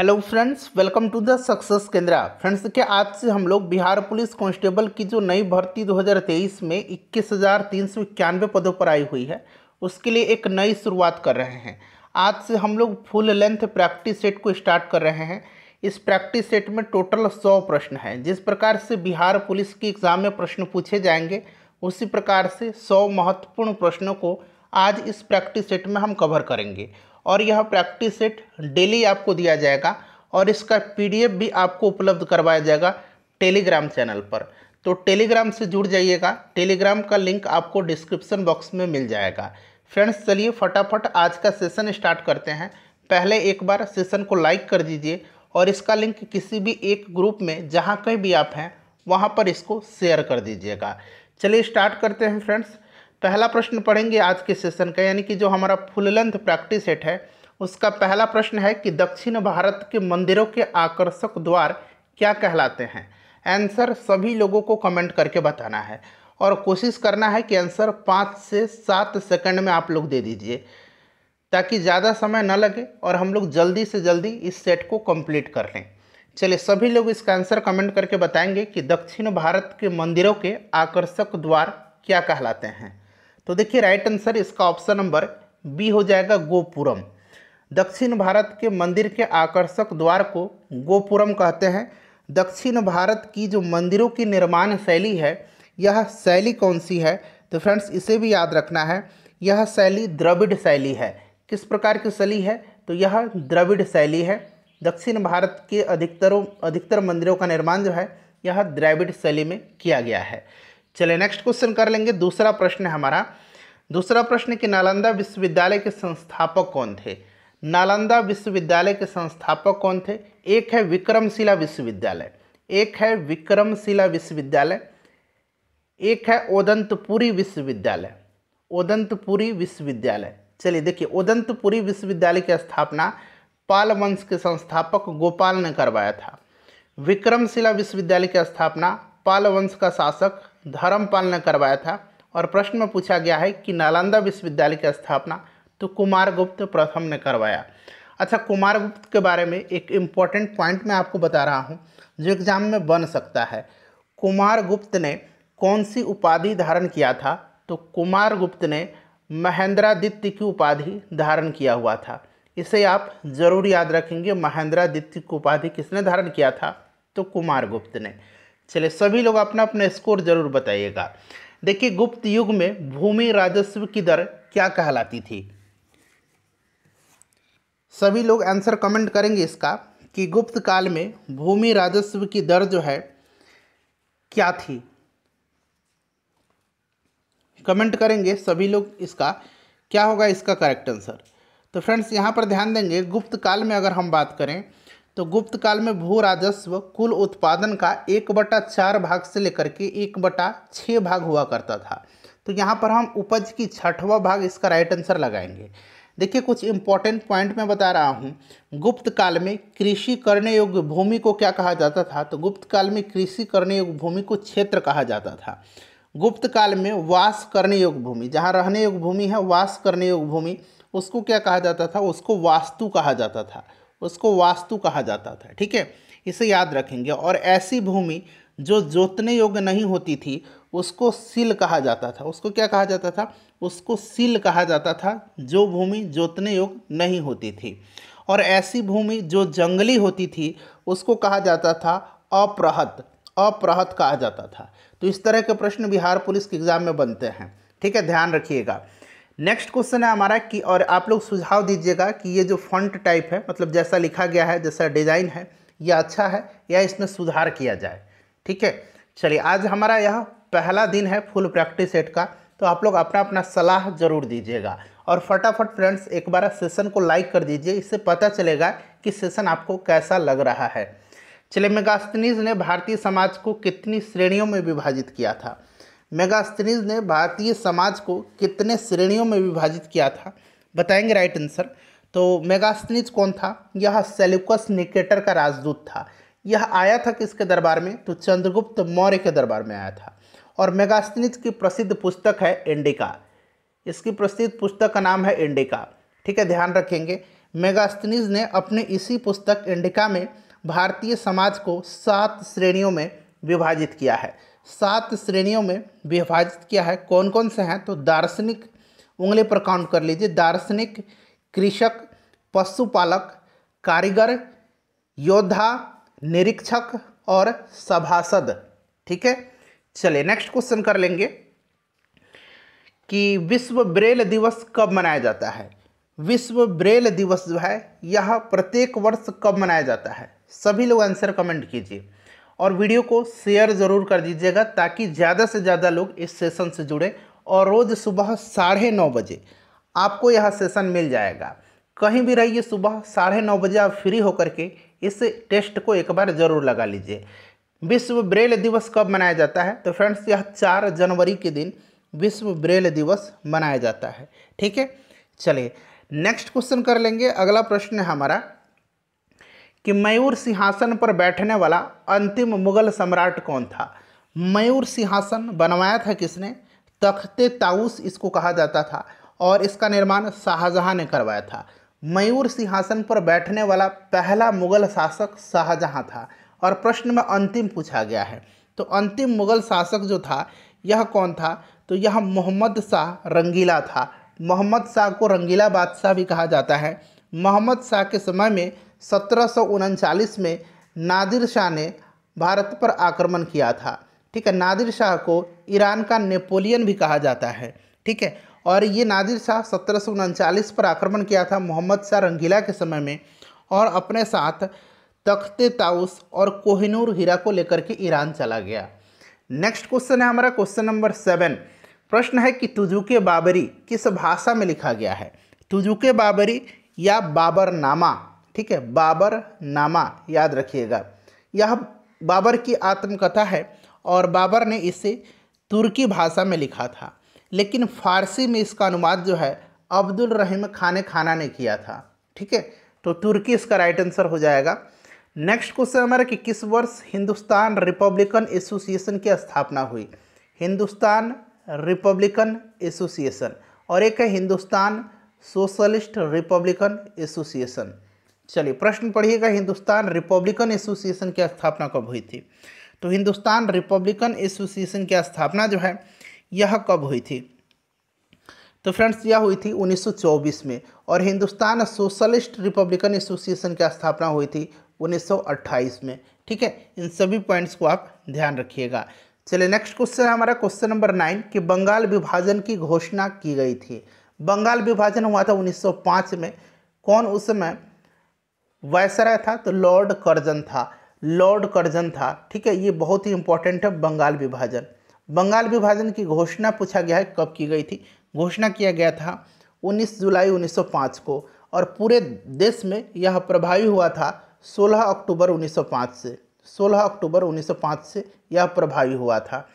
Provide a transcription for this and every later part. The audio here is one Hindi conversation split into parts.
hello friends welcome to the success Kendra friends देखिए आज से हम लोग बिहार पुलिस कांस्टेबल की जो नई भर्ती 2023 में इक्कीस हज़ार तीन सौ इक्यानवे पदों पर आई हुई है उसके लिए एक नई शुरुआत कर रहे हैं आज से हम लोग फुल लेंथ प्रैक्टिस सेट को स्टार्ट कर रहे हैं इस प्रैक्टिस सेट में टोटल सौ प्रश्न हैं जिस प्रकार से बिहार पुलिस की एग्ज़ाम में प्रश्न पूछे जाएंगे उसी प्रकार से सौ महत्वपूर्ण प्रश्नों को आज इस प्रैक्टिस सेट में हम कवर करेंगे और यह प्रैक्टिस सेट डेली आपको दिया जाएगा और इसका पीडीएफ भी आपको उपलब्ध करवाया जाएगा टेलीग्राम चैनल पर तो टेलीग्राम से जुड़ जाइएगा टेलीग्राम का लिंक आपको डिस्क्रिप्शन बॉक्स में मिल जाएगा फ्रेंड्स चलिए फटाफट आज का सेशन स्टार्ट करते हैं पहले एक बार सेशन को लाइक कर दीजिए और इसका लिंक किसी भी एक ग्रुप में जहाँ कहीं भी आप हैं वहाँ पर इसको शेयर कर दीजिएगा चलिए स्टार्ट करते हैं फ्रेंड्स पहला प्रश्न पढ़ेंगे आज के सेशन का यानी कि जो हमारा फुल लेंथ प्रैक्टिस सेट है उसका पहला प्रश्न है कि दक्षिण भारत के मंदिरों के आकर्षक द्वार क्या कहलाते हैं आंसर सभी लोगों को कमेंट करके बताना है और कोशिश करना है कि आंसर पाँच से सात सेकंड में आप लोग दे दीजिए ताकि ज़्यादा समय न लगे और हम लोग जल्दी से जल्दी इस सेट को कंप्लीट कर लें चलिए सभी लोग इसका आंसर कमेंट करके बताएंगे कि दक्षिण भारत के मंदिरों के आकर्षक द्वार क्या कहलाते हैं तो देखिए राइट आंसर इसका ऑप्शन नंबर बी हो जाएगा गोपुरम दक्षिण भारत के मंदिर के आकर्षक द्वार को गोपुरम कहते हैं दक्षिण भारत की जो मंदिरों की निर्माण शैली है यह शैली कौन सी है तो फ्रेंड्स इसे भी याद रखना है यह शैली द्रविड़ शैली है किस प्रकार की शैली है तो यह द्रविड़ शैली है दक्षिण भारत के अधिकतरों अधिकतर मंदिरों का निर्माण जो है यह द्रविड़ शैली में किया गया है चलिए नेक्स्ट क्वेश्चन कर लेंगे दूसरा प्रश्न है हमारा दूसरा प्रश्न कि नालंदा विश्वविद्यालय के संस्थापक कौन थे नालंदा विश्वविद्यालय के संस्थापक कौन थे एक है विक्रमशिला विश्वविद्यालय एक है विक्रमशिला विश्वविद्यालय एक है ओदंतपुरी विश्वविद्यालय ओदंतपुरी विश्वविद्यालय चलिए देखिए ओदंतपुरी विश्वविद्यालय की स्थापना पाल वंश के संस्थापक गोपाल ने करवाया था विक्रमशिला विश्वविद्यालय की स्थापना पाल वंश का शासक धर्मपाल ने करवाया था और प्रश्न में पूछा गया है कि नालंदा विश्वविद्यालय की स्थापना तो कुमार गुप्त प्रथम ने करवाया अच्छा कुमार गुप्त के बारे में एक इम्पॉर्टेंट पॉइंट मैं आपको बता रहा हूँ जो एग्ज़ाम में बन सकता है कुमार गुप्त ने कौन सी उपाधि धारण किया था तो कुमार गुप्त ने महेंद्रादित्य की उपाधि धारण किया हुआ था इसे आप जरूर याद रखेंगे महेंद्रादित्य की उपाधि किसने धारण किया था तो कुमार गुप्त ने चले सभी लोग अपना अपना स्कोर जरूर बताइएगा देखिए गुप्त युग में भूमि राजस्व की दर क्या कहलाती थी सभी लोग आंसर कमेंट करेंगे इसका कि गुप्त काल में भूमि राजस्व की दर जो है क्या थी कमेंट करेंगे सभी लोग इसका क्या होगा इसका करेक्ट आंसर तो फ्रेंड्स यहाँ पर ध्यान देंगे गुप्त काल में अगर हम बात करें तो गुप्त काल में भू राजस्व कुल उत्पादन का एक बटा चार भाग से लेकर के एक बटा छः भाग हुआ करता था तो यहाँ पर हम उपज की छठवा भाग इसका राइट आंसर लगाएंगे देखिए कुछ इंपॉर्टेंट पॉइंट मैं बता रहा हूँ गुप्त काल में कृषि करने योग्य भूमि को क्या कहा जाता था तो गुप्त काल में कृषि करने योग्य भूमि को क्षेत्र कहा जाता था गुप्त काल में वास करने योग्य भूमि जहाँ रहने योग्य भूमि है वास करने योग्य भूमि उसको क्या कहा जाता था उसको वास्तु कहा जाता था उसको वास्तु कहा जाता था ठीक है इसे याद रखेंगे और ऐसी भूमि जो जोतने योग्य नहीं होती थी उसको सिल कहा जाता था उसको क्या कहा जाता था उसको सिल कहा जाता था जो भूमि जोतने योग्य नहीं होती थी और ऐसी भूमि जो जंगली होती थी उसको कहा जाता था अप्रहत अप्रहत कहा जाता था तो इस तरह के प्रश्न बिहार पुलिस के एग्ज़ाम में बनते हैं ठीक है ध्यान रखिएगा नेक्स्ट क्वेश्चन है हमारा कि और आप लोग सुझाव दीजिएगा कि ये जो फंट टाइप है मतलब जैसा लिखा गया है जैसा डिज़ाइन है यह अच्छा है या इसमें सुधार किया जाए ठीक है चलिए आज हमारा यह पहला दिन है फुल प्रैक्टिस सेट का तो आप लोग अपना अपना सलाह जरूर दीजिएगा और फटाफट फ्रेंड्स एक बार सेशन को लाइक कर दीजिए इससे पता चलेगा कि सेशन आपको कैसा लग रहा है चले मेगास्तनीज ने भारतीय समाज को कितनी श्रेणियों में विभाजित किया था मेगास्थनीज ने भारतीय समाज को कितने श्रेणियों में विभाजित किया था बताएंगे राइट आंसर तो मेगास्थनीज कौन था यह सेल्यूकस निकेटर का राजदूत था यह आया था किसके दरबार में तो चंद्रगुप्त मौर्य के दरबार में आया था और मेगास्थनीज की प्रसिद्ध पुस्तक है इंडिका इसकी प्रसिद्ध पुस्तक का नाम है इंडिका ठीक है ध्यान रखेंगे मेगास्थनीज ने अपने इसी पुस्तक इंडिका में भारतीय समाज को सात श्रेणियों में विभाजित किया है सात श्रेणियों में विभाजित किया है कौन कौन से हैं तो दार्शनिक उंगली पर काउंट कर लीजिए दार्शनिक कृषक पशुपालक कारीगर योद्धा निरीक्षक और सभासद ठीक है चलिए नेक्स्ट क्वेश्चन कर लेंगे कि विश्व ब्रेल दिवस कब मनाया जाता है विश्व ब्रेल दिवस जो है यह प्रत्येक वर्ष कब मनाया जाता है सभी लोग आंसर कमेंट कीजिए और वीडियो को शेयर ज़रूर कर दीजिएगा ताकि ज़्यादा से ज़्यादा लोग इस सेशन से जुड़े और रोज़ सुबह साढ़े नौ बजे आपको यह सेशन मिल जाएगा कहीं भी रहिए सुबह साढ़े नौ बजे आप फ्री होकर के इस टेस्ट को एक बार ज़रूर लगा लीजिए विश्व ब्रेल दिवस कब मनाया जाता है तो फ्रेंड्स यह चार जनवरी के दिन विश्व ब्रेल दिवस मनाया जाता है ठीक है चलिए नेक्स्ट क्वेश्चन कर लेंगे अगला प्रश्न है हमारा कि मयूर सिंहासन पर बैठने वाला अंतिम मुगल सम्राट कौन था मयूर सिंहासन बनवाया था किसने तख्ते ताऊस इसको कहा जाता था और इसका निर्माण शाहजहाँ ने करवाया था मयूर सिंहासन पर बैठने वाला पहला मुगल शासक शाहजहाँ था और प्रश्न में अंतिम पूछा गया है तो अंतिम मुगल शासक जो था यह कौन था तो यह मोहम्मद शाह रंगीला था मोहम्मद शाह को रंगीला बादशाह भी कहा जाता है मोहम्मद शाह के समय में सत्रह में नादिर शाह ने भारत पर आक्रमण किया था ठीक है नादिर शाह को ईरान का नेपोलियन भी कहा जाता है ठीक है और ये नादिर शाह सत्रह पर आक्रमण किया था मोहम्मद शाह रंगीला के समय में और अपने साथ तख्ते ताउस और कोहिनूर हीरा को लेकर के ईरान चला गया नेक्स्ट क्वेश्चन है हमारा क्वेश्चन नंबर सेवन प्रश्न है कि तुजुके बाबरी किस भाषा में लिखा गया है तुजुके बाबरी या बाबरनामा ठीक है बाबर नामा याद रखिएगा यह बाबर की आत्मकथा है और बाबर ने इसे तुर्की भाषा में लिखा था लेकिन फारसी में इसका अनुवाद जो है अब्दुल रहीम खान खाना ने किया था ठीक है तो तुर्की इसका राइट आंसर हो जाएगा नेक्स्ट क्वेश्चन हमारा कि किस वर्ष हिंदुस्तान रिपब्लिकन एसोसिएशन की स्थापना हुई हिंदुस्तान रिपब्लिकन एसोसिएशन और एक है हिंदुस्तान सोशलिस्ट रिपब्लिकन एसोसिएशन चलिए प्रश्न पढ़िएगा हिंदुस्तान रिपब्लिकन एसोसिएशन की स्थापना कब हुई थी तो हिंदुस्तान रिपब्लिकन एसोसिएशन की स्थापना जो है यह कब हुई थी तो फ्रेंड्स यह हुई थी 1924 में और हिंदुस्तान सोशलिस्ट रिपब्लिकन एसोसिएशन की स्थापना हुई थी 1928 में ठीक है इन सभी पॉइंट्स को आप ध्यान रखिएगा चलिए नेक्स्ट क्वेश्चन है हमारा क्वेश्चन नंबर नाइन कि बंगाल विभाजन की घोषणा की गई थी बंगाल विभाजन हुआ था उन्नीस में कौन उस समय वायसराय था तो लॉर्ड कर्जन था लॉर्ड कर्जन था ठीक है ये बहुत ही इंपॉर्टेंट है बंगाल विभाजन बंगाल विभाजन की घोषणा पूछा गया है कब की गई थी घोषणा किया गया था 19 जुलाई 1905 को और पूरे देश में यह प्रभावी हुआ था 16 अक्टूबर 1905 से 16 अक्टूबर 1905 से यह प्रभावी हुआ था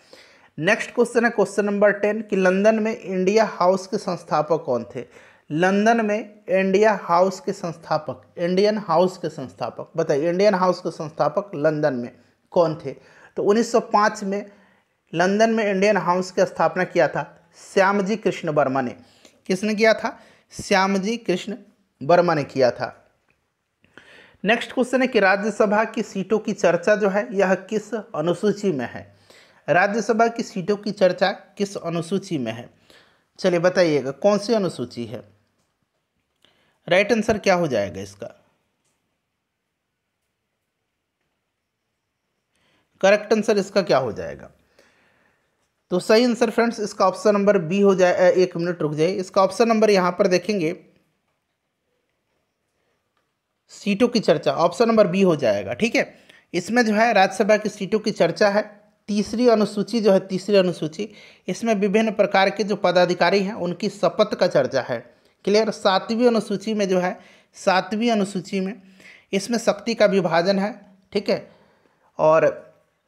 नेक्स्ट क्वेश्चन है क्वेश्चन नंबर टेन कि लंदन में इंडिया हाउस के संस्थापक कौन थे लंदन में इंडिया हाउस के संस्थापक इंडियन हाउस के संस्थापक बताइए इंडियन हाउस के संस्थापक लंदन में कौन थे तो 1905 में लंदन में इंडियन हाउस की स्थापना किया था श्यामजी कृष्ण वर्मा ने किसने किया था श्यामजी कृष्ण वर्मा ने किया था नेक्स्ट क्वेश्चन है कि राज्यसभा की सीटों की चर्चा जो है यह किस अनुसूची में है राज्यसभा की सीटों की चर्चा किस अनुसूची में है चलिए बताइएगा कौन सी अनुसूची है राइट आंसर क्या हो जाएगा इसका करेक्ट आंसर इसका क्या हो जाएगा तो सही आंसर फ्रेंड्स इसका ऑप्शन नंबर बी हो जाए एक मिनट रुक जाए इसका ऑप्शन नंबर यहां पर देखेंगे सीटों की चर्चा ऑप्शन नंबर बी हो जाएगा ठीक है इसमें जो है राज्यसभा की सीटों की चर्चा है तीसरी अनुसूची जो है तीसरी अनुसूची इसमें विभिन्न प्रकार के जो पदाधिकारी हैं उनकी शपथ का चर्चा है क्लियर सातवीं अनुसूची में जो है सातवीं अनुसूची में इसमें शक्ति का विभाजन है ठीक है और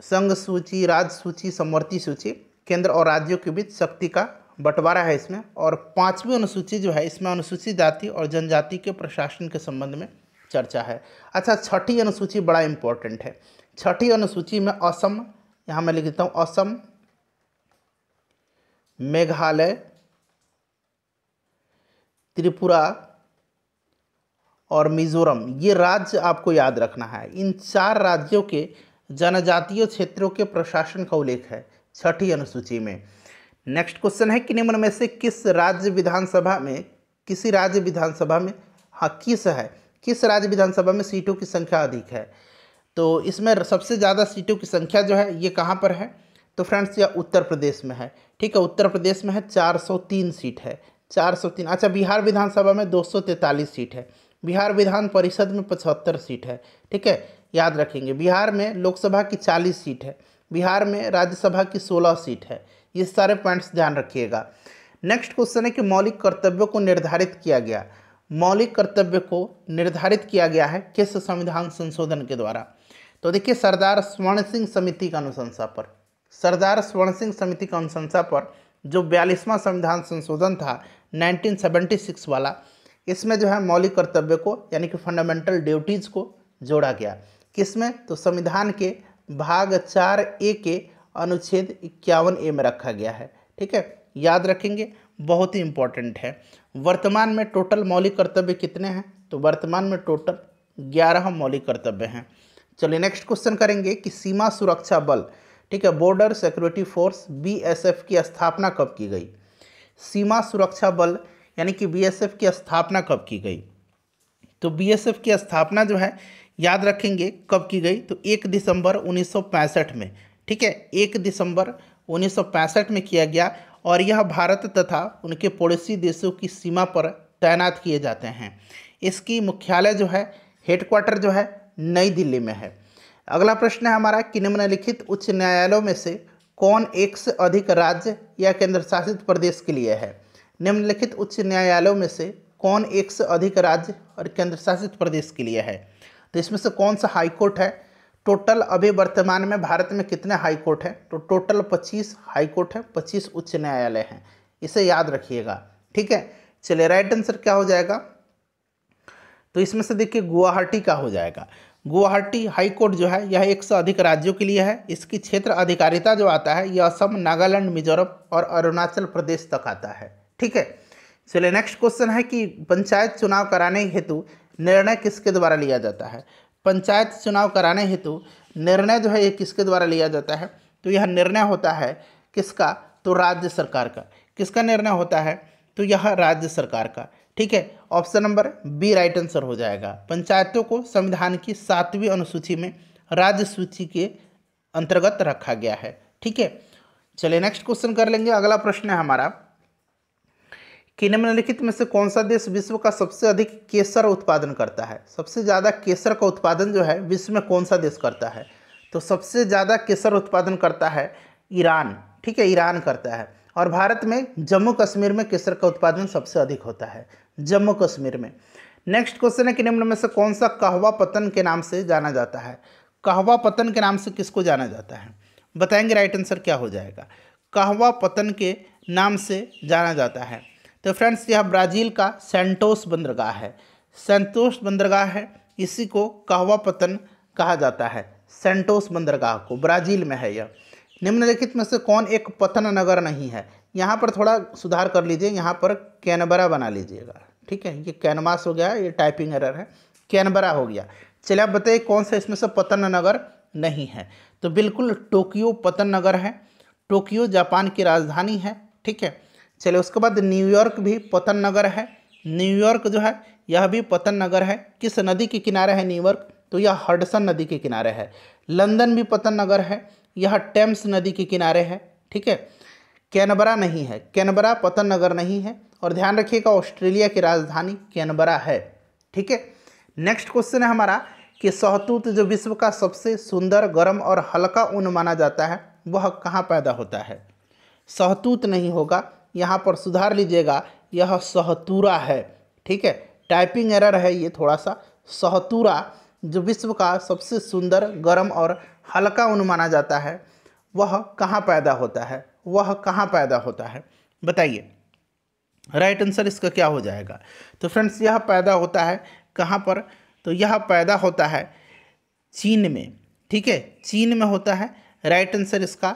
संघ सूची राज्य सूची समवर्ती सूची केंद्र और राज्यों के बीच शक्ति का बंटवारा है इसमें और पांचवी अनुसूची जो है इसमें अनुसूचित जाति और जनजाति के प्रशासन के संबंध में चर्चा है अच्छा छठी अनुसूची बड़ा इंपॉर्टेंट है छठी अनुसूची में असम यहाँ मैं लिख देता हूँ असम मेघालय त्रिपुरा और मिजोरम ये राज्य आपको याद रखना है इन चार राज्यों के जनजातीय क्षेत्रों के प्रशासन का उल्लेख है छठी अनुसूची में नेक्स्ट क्वेश्चन है कि निम्न में से किस राज्य विधानसभा में किसी राज्य विधानसभा में हाँ किस है किस राज्य विधानसभा में सीटों की संख्या अधिक है तो इसमें सबसे ज़्यादा सीटों की संख्या जो है ये कहाँ पर है तो फ्रेंड्स यह उत्तर प्रदेश में है ठीक है उत्तर प्रदेश में है 403 सीट है चार सौ तीन अच्छा बिहार विधानसभा में दो सौ तैंतालीस सीट है बिहार विधान परिषद में पचहत्तर सीट है ठीक है याद रखेंगे बिहार में लोकसभा की चालीस सीट है बिहार में राज्यसभा की सोलह सीट है ये सारे पॉइंट्स ध्यान रखिएगा नेक्स्ट क्वेश्चन है कि मौलिक कर्तव्यों को निर्धारित किया गया मौलिक कर्तव्य को निर्धारित किया गया है किस संविधान संशोधन के द्वारा तो देखिए सरदार स्वर्ण सिंह समिति का अनुशंसा पर सरदार स्वर्ण सिंह समिति की अनुशंसा पर जो बयालीसवां संविधान संशोधन था 1976 वाला इसमें जो है मौलिक कर्तव्य को यानी कि फंडामेंटल ड्यूटीज़ को जोड़ा गया किसमें तो संविधान के भाग चार ए के अनुच्छेद इक्यावन ए में रखा गया है ठीक है याद रखेंगे बहुत ही इम्पॉर्टेंट है वर्तमान में टोटल मौलिक कर्तव्य कितने हैं तो वर्तमान में टोटल ग्यारह मौलिक कर्तव्य हैं चलिए नेक्स्ट क्वेश्चन करेंगे कि सीमा सुरक्षा बल ठीक है बॉर्डर सिक्योरिटी फोर्स बीएसएफ की स्थापना कब की गई सीमा सुरक्षा बल यानी कि बीएसएफ की स्थापना कब की गई तो बीएसएफ की स्थापना जो है याद रखेंगे कब की गई तो एक दिसंबर उन्नीस में ठीक है एक दिसंबर उन्नीस में किया गया और यह भारत तथा उनके पड़ोसी देशों की सीमा पर तैनात किए जाते हैं इसकी मुख्यालय जो है हेडक्वार्टर जो है नई दिल्ली में है अगला प्रश्न है हमारा कि निम्नलिखित उच्च न्यायालयों में से कौन एक से अधिक राज्य या केंद्र शासित प्रदेश के लिए है निम्नलिखित उच्च न्यायालयों में से कौन एक से अधिक राज्य और केंद्र शासित प्रदेश के लिए है तो इसमें से कौन सा हाई कोर्ट है टोटल अभी वर्तमान में भारत में कितने हाई कोर्ट हैं तो टोटल 25 हाई कोर्ट है 25 उच्च न्यायालय हैं इसे याद रखिएगा ठीक है चलिए राइट आंसर क्या हो जाएगा तो इसमें से देखिए गुवाहाटी का हो जाएगा गुवाहाटी हाईकोर्ट जो है यह एक से अधिक राज्यों के लिए है इसकी क्षेत्र अधिकारिता जो आता है यह असम नागालैंड मिजोरम और अरुणाचल प्रदेश तक आता है ठीक है चलिए नेक्स्ट क्वेश्चन है कि पंचायत चुनाव कराने हेतु निर्णय किसके द्वारा लिया जाता है पंचायत चुनाव कराने हेतु निर्णय जो है ये किसके द्वारा लिया जाता है तो यह निर्णय होता है किसका तो राज्य सरकार का किसका निर्णय होता है तो यह राज्य सरकार का ठीक है option number B right answer हो जाएगा पंचायतों को संविधान की सातवीं अनुसूची में राज्य सूची के अंतर्गत रखा गया है ठीक है चलिए नेक्स्ट क्वेश्चन कर लेंगे अगला प्रश्न है हमारा कि निम्नलिखित में से कौन सा देश विश्व का सबसे अधिक केसर उत्पादन करता है सबसे ज़्यादा केसर का उत्पादन जो है विश्व में कौन सा देश करता है तो सबसे ज़्यादा केसर उत्पादन करता है ईरान ठीक है ईरान करता है और भारत में जम्मू कश्मीर में केसर का उत्पादन सबसे अधिक होता है जम्मू कश्मीर में नेक्स्ट क्वेश्चन है कि निम्न में से कौन सा कहवा पतन के नाम से जाना जाता है कहवा पतन के नाम से किसको जाना जाता है बताएंगे राइट आंसर क्या हो जाएगा कहवा पतन के नाम से जाना जाता है तो फ्रेंड्स यह ब्राज़ील का सेंटोस बंदरगाह है सेंटोस बंदरगाह है इसी को कहवा पतन कहा जाता है सेंटोस बंदरगाह को ब्राज़ील में है यह निम्नलिखित में से कौन एक पतन नगर नहीं है यहाँ पर थोड़ा सुधार कर लीजिए यहाँ पर कैनबरा बना लीजिएगा ठीक है ये कैनवास हो गया ये टाइपिंग एरर है कैनबरा हो गया चलिए आप बताइए कौन सा इसमें से पतन नगर नहीं है तो बिल्कुल टोक्यो पतन नगर है टोक्यो जापान की राजधानी है ठीक है चलिए उसके बाद न्यूयॉर्क भी पतन नगर है न्यूयॉर्क जो है यह भी पतन नगर है किस नदी के किनारे है न्यूयॉर्क तो यह हडसन नदी के किनारे है लंदन भी पतन नगर है यह टेम्स नदी के किनारे है ठीक है कैनबरा नहीं है कैनबरा पतन नगर नहीं है और ध्यान रखिएगा ऑस्ट्रेलिया की राजधानी कैनबरा है ठीक है नेक्स्ट क्वेश्चन है हमारा कि सहतूत जो विश्व का सबसे सुंदर गर्म और हल्का ऊन माना जाता है वह कहाँ पैदा होता है सहतूत नहीं होगा यहाँ पर सुधार लीजिएगा यह सहतूरा है ठीक है टाइपिंग एरर है ये थोड़ा सा सहतूरा जो विश्व का सबसे सुंदर गर्म और हल्का ऊन माना जाता है वह कहाँ पैदा होता है वह कहाँ पैदा होता है बताइए राइट आंसर इसका क्या हो जाएगा तो फ्रेंड्स यह पैदा होता है कहाँ पर तो यह पैदा होता है चीन में ठीक है चीन में होता है राइट आंसर इसका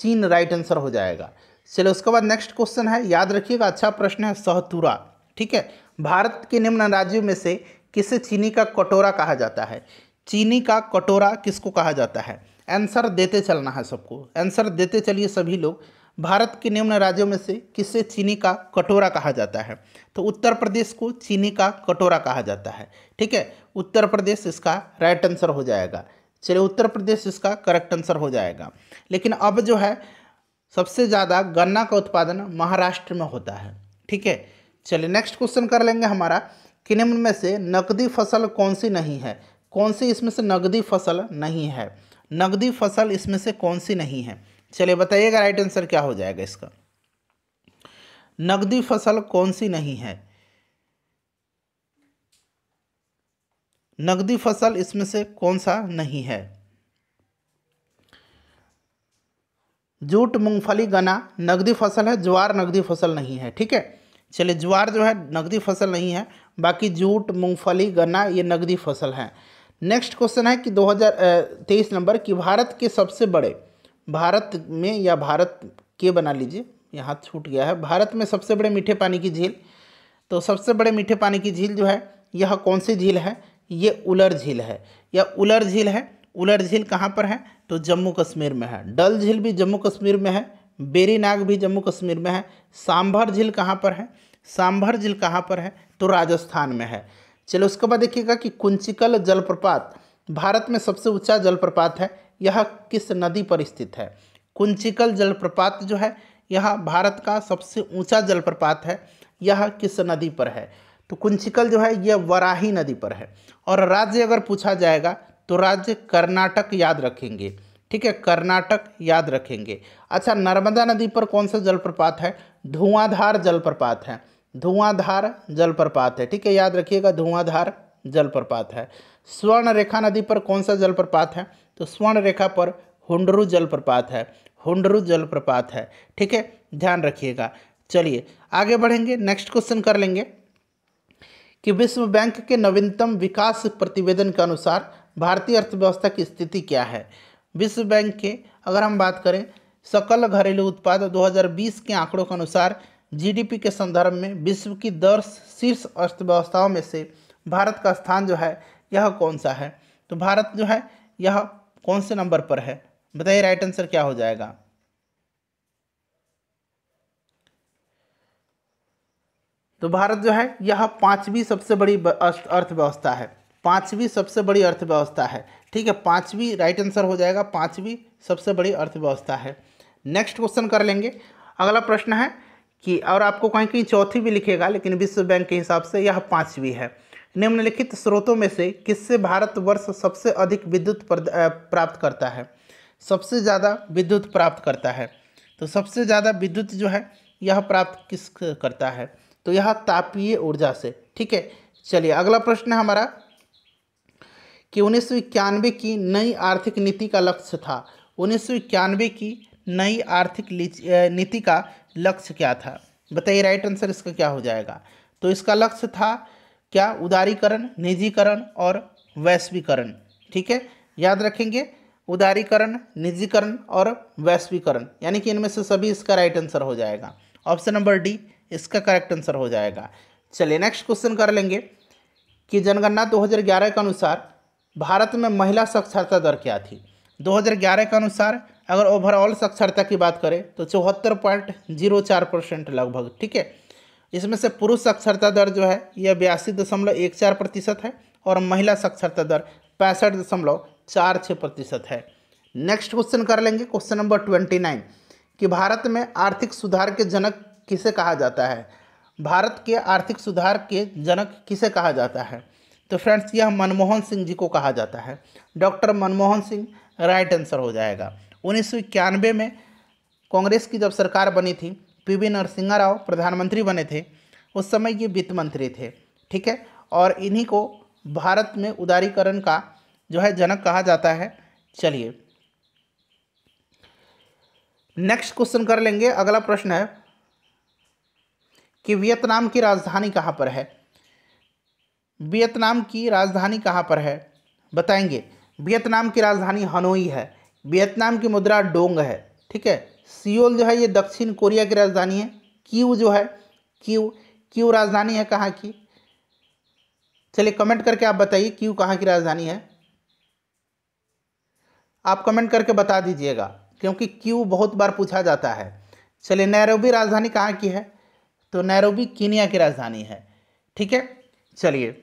चीन राइट आंसर हो जाएगा चलो उसके बाद नेक्स्ट क्वेश्चन है याद रखिएगा अच्छा प्रश्न है सहतुरा ठीक है भारत के निम्न राज्यों में से किसे चीनी का कटोरा कहा जाता है चीनी का कटोरा किसको कहा जाता है आंसर देते चलना है सबको आंसर देते चलिए सभी लोग भारत के निम्न राज्यों में से किसे चीनी का कटोरा कहा जाता है तो उत्तर प्रदेश को चीनी का कटोरा कहा जाता है ठीक है उत्तर प्रदेश इसका राइट आंसर हो जाएगा चलिए उत्तर प्रदेश इसका करेक्ट आंसर हो जाएगा लेकिन अब जो है सबसे ज़्यादा गन्ना का उत्पादन महाराष्ट्र में होता है ठीक है चलिए नेक्स्ट क्वेश्चन कर लेंगे हमारा कि निम्न में से नकदी फसल कौन सी नहीं है कौन सी इसमें से नकदी फसल नहीं है नकदी फसल इसमें से कौन सी नहीं है चलिए बताइएगा राइट आंसर क्या हो जाएगा इसका नकदी फसल कौन सी नहीं है नकदी फसल इसमें से कौन सा नहीं है जूट मूंगफली गना नकदी फसल है ज्वार नकदी फसल नहीं है ठीक है चलिए ज्वार जो है नकदी फसल नहीं है बाकी जूट मूंगफली गन्ना ये नकदी फसल है नेक्स्ट क्वेश्चन है कि 2023 नंबर कि भारत के सबसे बड़े भारत में या भारत के बना लीजिए यहाँ छूट गया है भारत में सबसे बड़े मीठे पानी की झील तो सबसे बड़े मीठे पानी की झील जो है यह कौन सी झील है ये उलर झील है या उलर झील है उलर झील कहाँ पर है तो जम्मू कश्मीर में है डल झील भी जम्मू कश्मीर में है बेरीनाग भी जम्मू कश्मीर में है सांभर झील कहाँ पर है सांभर झील कहाँ पर है तो राजस्थान में है चलो उसके बाद देखिएगा कि कुंचिकल जलप्रपात भारत में सबसे ऊंचा जलप्रपात है यह किस नदी पर स्थित है कुंचिकल जलप्रपात जो है यह भारत का सबसे ऊंचा जलप्रपात है यह किस नदी पर है तो कुंचिकल जो है यह वराही नदी पर है और राज्य अगर पूछा जाएगा तो राज्य कर्नाटक याद रखेंगे ठीक है कर्नाटक याद रखेंगे अच्छा नर्मदा नदी पर कौन सा जलप्रपात है धुआंधार जलप्रपात है धुआंधार जलप्रपात है ठीक है याद रखिएगा धुआंधार जलप्रपात है स्वर्ण रेखा नदी पर कौन सा जलप्रपात है तो स्वर्ण रेखा पर हुडरू जलप्रपात है हुंडरू जलप्रपात है ठीक है ध्यान रखिएगा चलिए आगे बढ़ेंगे नेक्स्ट क्वेश्चन कर लेंगे कि विश्व बैंक के नवीनतम विकास प्रतिवेदन के अनुसार भारतीय अर्थव्यवस्था की स्थिति क्या है विश्व बैंक के अगर हम बात करें सकल घरेलू उत्पाद 2020 के आंकड़ों के अनुसार जीडीपी के संदर्भ में विश्व की दस शीर्ष अर्थव्यवस्थाओं में से भारत का स्थान जो है यह कौन सा है तो भारत जो है यह कौन से नंबर पर है बताइए राइट आंसर क्या हो जाएगा तो भारत जो है यह पांचवी सबसे बड़ी अर्थव्यवस्था है पांचवी सबसे बड़ी अर्थव्यवस्था है ठीक है पांचवी राइट आंसर हो जाएगा पांचवी सबसे बड़ी अर्थव्यवस्था है नेक्स्ट क्वेश्चन कर लेंगे अगला प्रश्न है कि और आपको कहीं कहीं चौथी भी लिखेगा लेकिन विश्व बैंक के हिसाब से यह पांचवी है निम्नलिखित स्रोतों में से किससे भारतवर्ष सबसे अधिक विद्युत प्राप्त करता है सबसे ज़्यादा विद्युत प्राप्त करता है तो सबसे ज़्यादा विद्युत जो है यह प्राप्त किस करता है तो यह तापीय ऊर्जा से ठीक है चलिए अगला प्रश्न है हमारा कि उन्नीस की नई आर्थिक नीति का लक्ष्य था उन्नीस की नई आर्थिक नीति का लक्ष्य क्या था बताइए राइट आंसर इसका क्या हो जाएगा तो इसका लक्ष्य था क्या उदारीकरण निजीकरण और वैश्वीकरण ठीक है याद रखेंगे उदारीकरण निजीकरण और वैश्वीकरण यानी कि इनमें से सभी इसका राइट आंसर हो जाएगा ऑप्शन नंबर डी इसका करेक्ट आंसर हो जाएगा चलिए नेक्स्ट क्वेश्चन कर लेंगे कि जनगणना 2011 के अनुसार भारत में महिला साक्षरता दर क्या थी 2011 के अनुसार अगर ओवरऑल साक्षरता की बात करें तो चौहत्तर पॉइंट जीरो चार परसेंट लगभग ठीक है इसमें से पुरुष साक्षरता दर जो है यह बयासी दशमलव एक चार प्रतिशत है और महिला साक्षरता दर पैंसठ दशमलव चार छः प्रतिशत है नेक्स्ट क्वेश्चन कर लेंगे क्वेश्चन नंबर ट्वेंटी नाइन कि भारत में आर्थिक सुधार के जनक किसे कहा जाता है भारत के आर्थिक सुधार के जनक किसे कहा जाता है तो फ्रेंड्स यह मनमोहन सिंह जी को कहा जाता है doctor Manmohan Singh right answer हो जाएगा उन्नीस में कांग्रेस की जब सरकार बनी थी पीवी नरसिंहा राव प्रधानमंत्री बने थे उस समय ये वित्त मंत्री थे ठीक है और इन्हीं को भारत में उदारीकरण का जो है जनक कहा जाता है चलिए नेक्स्ट क्वेश्चन कर लेंगे अगला प्रश्न है कि वियतनाम की राजधानी कहाँ पर है वियतनाम की राजधानी कहाँ पर है बताएंगे वियतनाम की राजधानी हनोई है वियतनाम की मुद्रा डोंग है ठीक है सियोल जो है ये दक्षिण कोरिया की राजधानी है क्यू जो है क्यू क्यू राजधानी है कहाँ की चलिए कमेंट करके आप बताइए क्यू कहाँ की राजधानी है आप कमेंट करके बता दीजिएगा क्योंकि क्यू बहुत बार पूछा जाता है चलिए नैरोबी राजधानी कहाँ की है तो नैरोबी कीनिया की राजधानी है ठीक है चलिए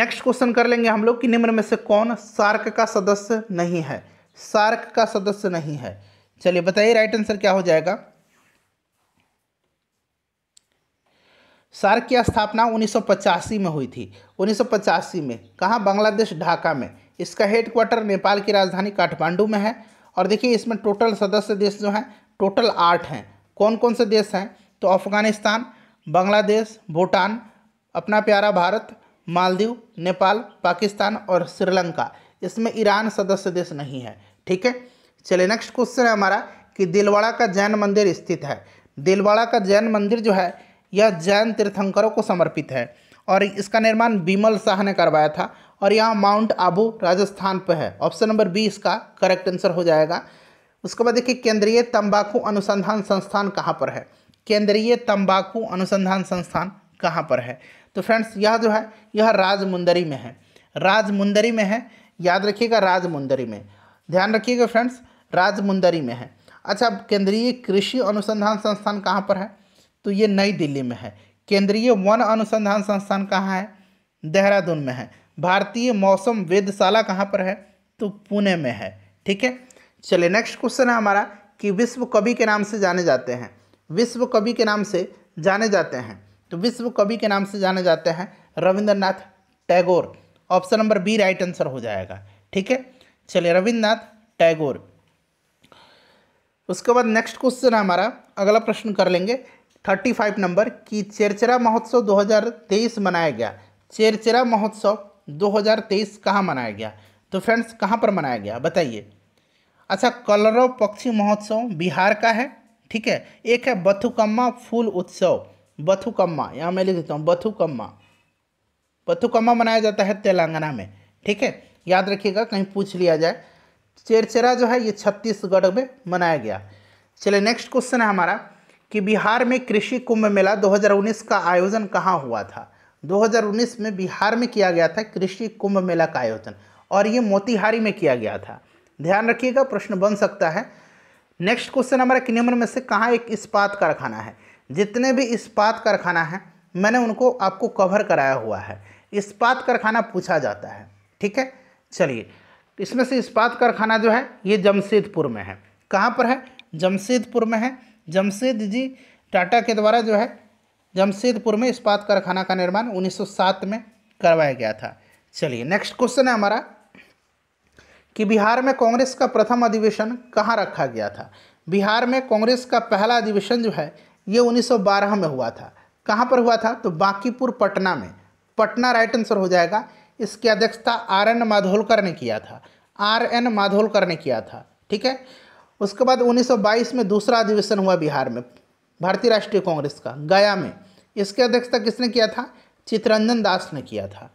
नेक्स्ट क्वेश्चन कर लेंगे हम लोग कि निम्न में से कौन सार्क का सदस्य नहीं है सार्क का सदस्य नहीं है चलिए बताइए राइट आंसर क्या हो जाएगा सार्क की स्थापना उन्नीस में हुई थी उन्नीस में कहाँ बांग्लादेश ढाका में इसका हेडक्वार्टर नेपाल की राजधानी काठमांडू में है और देखिए इसमें टोटल सदस्य देश जो हैं टोटल आठ हैं कौन कौन से देश हैं तो अफगानिस्तान बांग्लादेश भूटान अपना प्यारा भारत मालदीव नेपाल पाकिस्तान और श्रीलंका इसमें ईरान सदस्य देश नहीं है ठीक है चलिए नेक्स्ट क्वेश्चन है हमारा कि दिलवाड़ा का जैन मंदिर स्थित है दिलवाड़ा का जैन मंदिर जो है यह जैन तीर्थंकरों को समर्पित है और इसका निर्माण बीमल शाह ने करवाया था और यहाँ माउंट आबू राजस्थान पर है ऑप्शन नंबर बी इसका करेक्ट आंसर हो जाएगा उसके बाद देखिए केंद्रीय तंबाकू अनुसंधान संस्थान कहाँ पर है केंद्रीय तंबाकू अनुसंधान संस्थान कहाँ पर है तो फ्रेंड्स यह जो है यह राजमुंदरी में है राजमुंदरी में है याद रखिएगा राजमुंदरी में ध्यान रखिएगा फ्रेंड्स राजमुंदरी में है अच्छा केंद्रीय कृषि अनुसंधान संस्थान कहाँ पर है तो ये नई दिल्ली में है केंद्रीय वन अनुसंधान संस्थान कहाँ है देहरादून में है भारतीय मौसम वेदशाला कहाँ पर है तो पुणे में है ठीक है चलिए नेक्स्ट क्वेश्चन है हमारा कि विश्व कवि के नाम से जाने जाते हैं विश्व कवि के नाम से जाने जाते हैं तो विश्व कवि के नाम से जाने जाते हैं Rabindranath Tagore option number B right answer हो जाएगा ठीक है चलिए रविन्द्रनाथ टैगोर उसके बाद नेक्स्ट क्वेश्चन है हमारा अगला प्रश्न कर लेंगे थर्टी फाइव नंबर कि चेरचेरा महोत्सव दो हजार तेईस मनाया गया चेरचेरा महोत्सव दो हजार तेईस कहाँ मनाया गया तो फ्रेंड्स कहाँ पर मनाया गया बताइए अच्छा कलरव पक्षी महोत्सव बिहार का है ठीक है एक है बथुकम्मा फूल उत्सव बथुकम्मा यहाँ मैं लिख देता हूँ बथुकम्मा पथुकम्मा मनाया जाता है तेलंगाना में ठीक है याद रखिएगा कहीं पूछ लिया जाए चेरचेरा जो है ये छत्तीसगढ़ में मनाया गया चलिए नेक्स्ट क्वेश्चन है हमारा कि बिहार में कृषि कुंभ मेला 2019 का आयोजन कहाँ हुआ था 2019 में बिहार में किया गया था कृषि कुंभ मेला का आयोजन और ये मोतिहारी में किया गया था ध्यान रखिएगा प्रश्न बन सकता है नेक्स्ट क्वेश्चन हमारा कि निम्न में से कहाँ एक इस्पात कारखाना है जितने भी इस्पात कारखाना है मैंने उनको आपको कवर कराया हुआ है इस्पात कारखाना पूछा जाता है ठीक है चलिए इसमें से इस्पात कारखाना जो है ये जमशेदपुर में है कहाँ पर है जमशेदपुर में है जमशेद जी टाटा के द्वारा जो है जमशेदपुर में इस्पात कारखाना का निर्माण 1907 में करवाया गया था चलिए नेक्स्ट क्वेश्चन है हमारा कि बिहार में कांग्रेस का प्रथम अधिवेशन कहाँ रखा गया था बिहार में कांग्रेस का पहला अधिवेशन जो है ये 1912 में हुआ था कहाँ पर हुआ था तो बांकीपुर पटना में पटना राइट आंसर हो जाएगा इसकी अध्यक्षता आर एन माधोलकर ने किया था आर एन माधोलकर ने किया था ठीक है उसके बाद 1922 में दूसरा अधिवेशन हुआ बिहार में भारतीय राष्ट्रीय कांग्रेस का गया में इसकी अध्यक्षता किसने किया था चित्रंजन दास ने किया था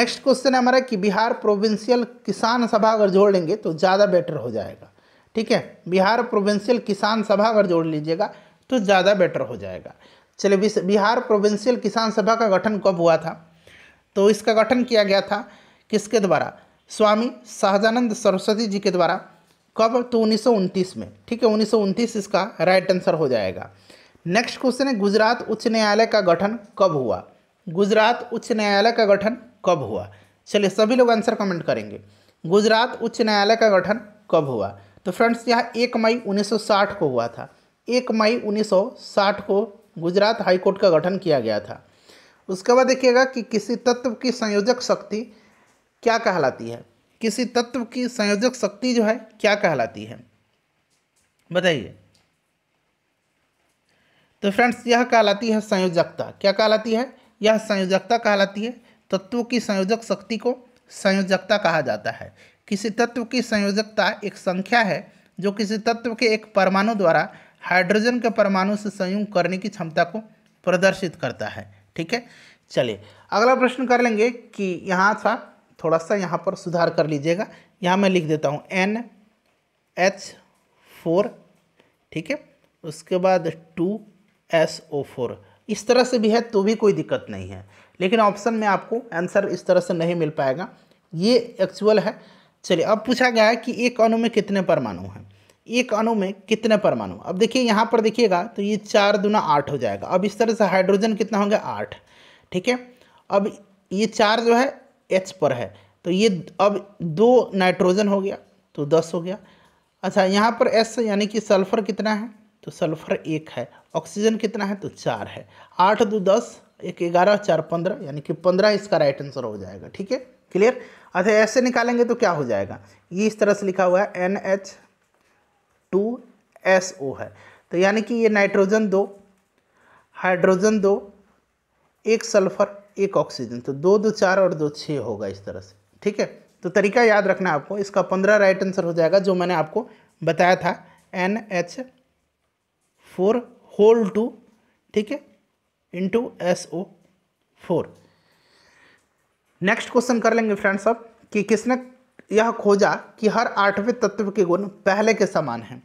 नेक्स्ट क्वेश्चन है हमारा कि बिहार प्रोविंशियल किसान सभा अगर जोड़ लेंगे तो ज़्यादा बेटर हो जाएगा ठीक है बिहार प्रोविंशियल किसान सभा अगर जोड़ लीजिएगा तो ज़्यादा बेटर हो जाएगा चलिए बिहार प्रोविंशियल किसान सभा का गठन कब हुआ था तो इसका गठन किया गया था किसके द्वारा स्वामी शाहजानंद सरस्वती जी के द्वारा कब तो उन्नीस में ठीक है उन्नीस इसका राइट आंसर हो जाएगा नेक्स्ट क्वेश्चन है गुजरात उच्च न्यायालय का गठन कब हुआ गुजरात उच्च न्यायालय का गठन कब हुआ चलिए सभी लोग आंसर कमेंट करेंगे गुजरात उच्च न्यायालय का गठन कब हुआ तो फ्रेंड्स यह एक मई 1960 को हुआ था एक मई 1960 को गुजरात हाईकोर्ट का गठन किया गया था उसके बाद देखिएगा कि किसी तत्व की संयोजक शक्ति क्या कहलाती है किसी तत्व की संयोजक शक्ति जो है क्या कहलाती है बताइए तो फ्रेंड्स यह कहलाती है संयोजकता क्या कहलाती है यह संयोजकता कहलाती है तत्व की संयोजक शक्ति को संयोजकता कहा जाता है किसी तत्व की संयोजकता एक संख्या है जो किसी तत्व के एक परमाणु द्वारा हाइड्रोजन के परमाणु से संयुक्त करने की क्षमता को प्रदर्शित करता है ठीक है चलिए अगला प्रश्न कर लेंगे कि यहाँ था थोड़ा सा यहाँ पर सुधार कर लीजिएगा यहाँ मैं लिख देता हूँ एन एच फोर ठीक है उसके बाद टू एस ओ फोर इस तरह से भी है तो भी कोई दिक्कत नहीं है लेकिन ऑप्शन में आपको आंसर इस तरह से नहीं मिल पाएगा ये एक्चुअल है चलिए अब पूछा गया है कि एक अणु में कितने परमाणु हैं एक अणु में कितने परमाणु अब देखिए यहाँ पर देखिएगा तो ये चार दुना आठ हो जाएगा अब इस तरह से हाइड्रोजन कितना होंगे आठ ठीक है अब ये चार जो है एच पर है तो ये अब दो नाइट्रोजन हो गया तो दस हो गया अच्छा यहाँ पर एस यानी कि सल्फर कितना है तो सल्फर एक है ऑक्सीजन कितना है तो चार है आठ दो दस एक ग्यारह चार पंद्रह यानी कि पंद्रह इसका राइट आंसर हो जाएगा ठीक है क्लियर अच्छा ऐसे निकालेंगे तो क्या हो जाएगा ये इस तरह से लिखा हुआ है N H two S O है तो यानी कि ये नाइट्रोजन दो हाइड्रोजन दो एक सल्फर एक ऑक्सीजन तो दो दो चार और दो छः होगा इस तरह से ठीक है तो तरीका याद रखना आपको इसका पंद्रह राइट आंसर हो जाएगा जो मैंने आपको बताया था N H four whole two ठीक है into S O four next question कर लेंगे फ्रेंड्स अब कि किसने यह खोजा कि हर आठवें तत्व के गुण पहले के समान हैं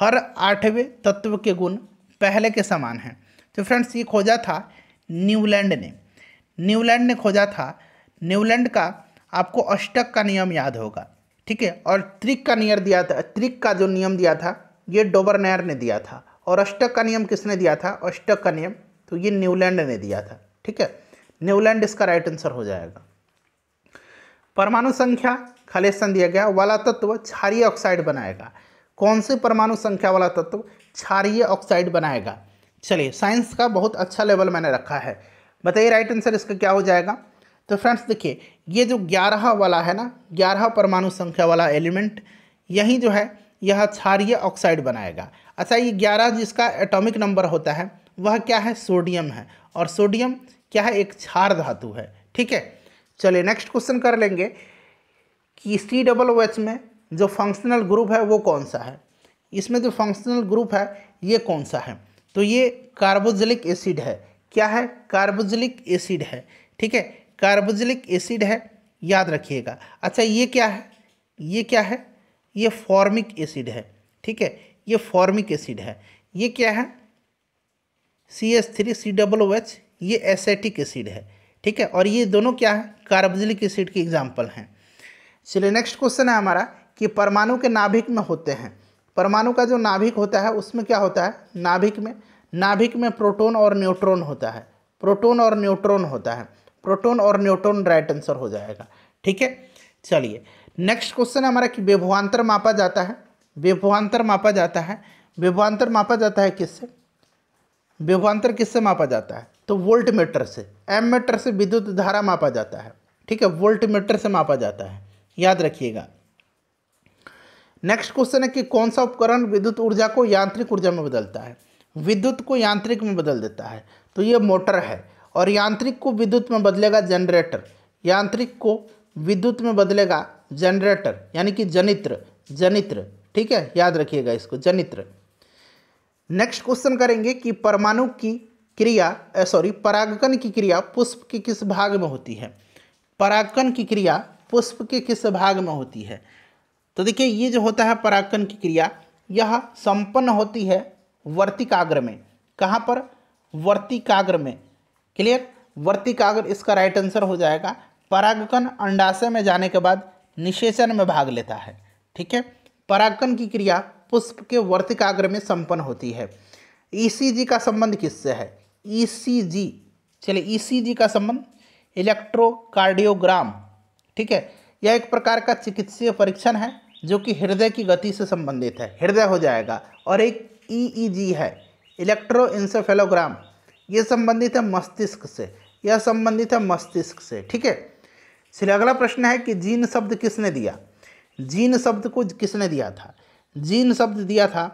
हर आठवें तत्व के गुण पहले के समान हैं तो फ्रेंड्स ये खोजा था न्यूलैंड ने न्यूलैंड ने खोजा था न्यूलैंड का आपको अष्टक का नियम याद होगा ठीक है और त्रिक का नियर दिया था त्रिक का जो नियम दिया था ये डोबरनेर ने दिया था और अष्टक का नियम किसने दिया था अष्टक का नियम तो ये न्यूलैंड ने दिया था ठीक है न्यूलैंड इसका राइट आंसर हो जाएगा परमाणु संख्या खलेसन दिया गया वाला तत्व क्षारिय ऑक्साइड बनाएगा कौन से परमाणु संख्या वाला तत्व क्षारिय ऑक्साइड बनाएगा चलिए साइंस का बहुत अच्छा लेवल मैंने रखा है बताइए राइट आंसर इसका क्या हो जाएगा तो फ्रेंड्स देखिए ये जो ग्यारह वाला है ना ग्यारह परमाणु संख्या वाला एलिमेंट यही जो है यह क्षारिय ऑक्साइड बनाएगा अच्छा ये ग्यारह जिसका एटॉमिक नंबर होता है वह क्या है सोडियम है और सोडियम क्या है एक क्षार धातु है ठीक है चलिए नेक्स्ट क्वेश्चन कर लेंगे कि सी डबल ओ एच में जो फंक्शनल ग्रुप है वो कौन सा है इसमें जो फंक्शनल ग्रुप है ये कौन सा है तो ये कार्बोजिलिक एसिड है क्या है कार्बोजिलिक एसिड है ठीक है कार्बोजिलिक एसिड है याद रखिएगा अच्छा ये क्या है ये क्या है ये फॉर्मिक एसिड है ठीक है ये फॉर्मिक एसिड है ये क्या है C S three C double O H ये एसेटिक एसिड है ठीक है और ये दोनों क्या है कार्बजिलिक एसिड की एग्जाम्पल हैं चलिए नेक्स्ट क्वेश्चन है हमारा कि परमाणु के नाभिक में होते हैं परमाणु का जो नाभिक होता है उसमें क्या होता है नाभिक में नाभिक में प्रोटोन और न्यूट्रॉन होता है प्रोटोन और न्यूट्रॉन होता है प्रोटोन और न्यूट्रॉन राइट आंसर हो जाएगा ठीक है चलिए नेक्स्ट क्वेश्चन हमारा कि विभवान्तर मापा जाता है विभवान्तर मापा जाता है विभवान्तर मापा जाता है किससे विभवान्तर किससे मापा जाता है तो वोल्ट मीटर से एम मीटर से विद्युत धारा मापा जाता है ठीक है वोल्ट मीटर से मापा जाता है याद रखिएगा नेक्स्ट क्वेश्चन है कि कौन सा उपकरण विद्युत ऊर्जा को यांत्रिक ऊर्जा में बदलता है विद्युत को यांत्रिक में बदल देता है तो ये मोटर है और यांत्रिक को विद्युत में बदलेगा जनरेटर यांत्रिक को विद्युत में बदलेगा जनरेटर यानी कि जनित्र जनित्र ठीक है याद रखिएगा इसको जनित्र नेक्स्ट क्वेश्चन करेंगे कि परमाणु की क्रिया सॉरी परागकन की क्रिया पुष्प के किस भाग में होती है परागकण की क्रिया पुष्प के किस भाग में होती है तो देखिए ये जो होता है परागकण की क्रिया यह संपन्न होती है वर्तिकाग्र में कहाँ पर वर्तिकाग्र में क्लियर वर्तिकाग्र इसका राइट आंसर हो जाएगा परागकण अंडाशय में जाने के बाद निषेचन में भाग लेता है ठीक है परागकण की क्रिया पुष्प के वर्तिकाग्र में संपन्न होती है ईसीजी e का संबंध किससे है ईसीजी e चलिए ईसीजी e का संबंध इलेक्ट्रोकार्डियोग्राम ठीक है यह एक प्रकार का चिकित्सीय परीक्षण है जो कि हृदय की गति से संबंधित है हृदय हो जाएगा और एक ईईजी e e है इलेक्ट्रो इंसेफेलोग्राम ये संबंधित है मस्तिष्क से यह संबंधित है मस्तिष्क से ठीक है फिर अगला प्रश्न है कि जीन शब्द किसने दिया जीन शब्द को किसने दिया था जीन शब्द दिया था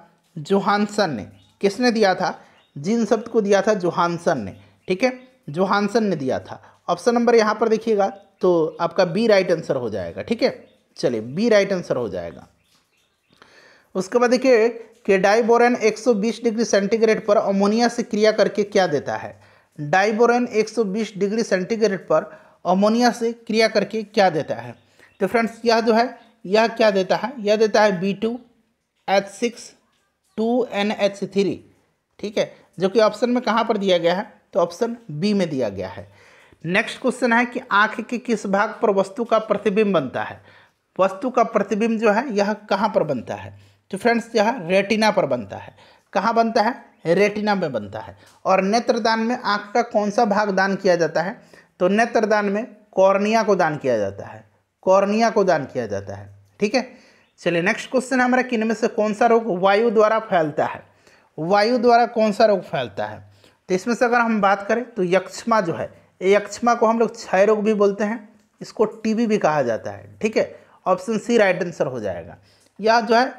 जोहानसन ने किसने दिया था जीन शब्द को दिया था जोहानसन ने ठीक है जोहानसन ने दिया था ऑप्शन नंबर यहाँ पर देखिएगा तो आपका बी राइट आंसर हो जाएगा ठीक है चलिए बी राइट आंसर हो जाएगा उसके बाद देखिए कि डाइबोरन 120 डिग्री सेंटीग्रेड पर अमोनिया से क्रिया करके क्या देता है डाइबोरन 120 डिग्री सेंटीग्रेड पर अमोनिया से क्रिया करके क्या देता है तो फ्रेंड्स यह जो है यह क्या देता है यह देता है B two H six two N H three ठीक है जो कि ऑप्शन में कहाँ पर दिया गया है तो ऑप्शन बी में दिया गया है नेक्स्ट क्वेश्चन है कि आँख के किस भाग पर वस्तु का प्रतिबिंब बनता है वस्तु का प्रतिबिंब जो है यह कहाँ पर बनता है तो फ्रेंड्स यह रेटिना पर बनता है कहाँ बनता है रेटिना में बनता है और नेत्रदान में आँख का कौन सा भाग दान किया जाता है तो नेत्रदान में कॉर्निया को दान किया जाता है कॉर्निया को दान किया जाता है ठीक है चलिए नेक्स्ट क्वेश्चन हमारा कि इनमें से कौन सा रोग वायु द्वारा फैलता है वायु द्वारा कौन सा रोग फैलता है तो इसमें से अगर हम बात करें तो यक्षमा जो है यक्षमा को हम लोग क्षय रोग भी बोलते हैं इसको टीबी भी कहा जाता है ठीक है ऑप्शन सी राइट आंसर हो जाएगा यह जो है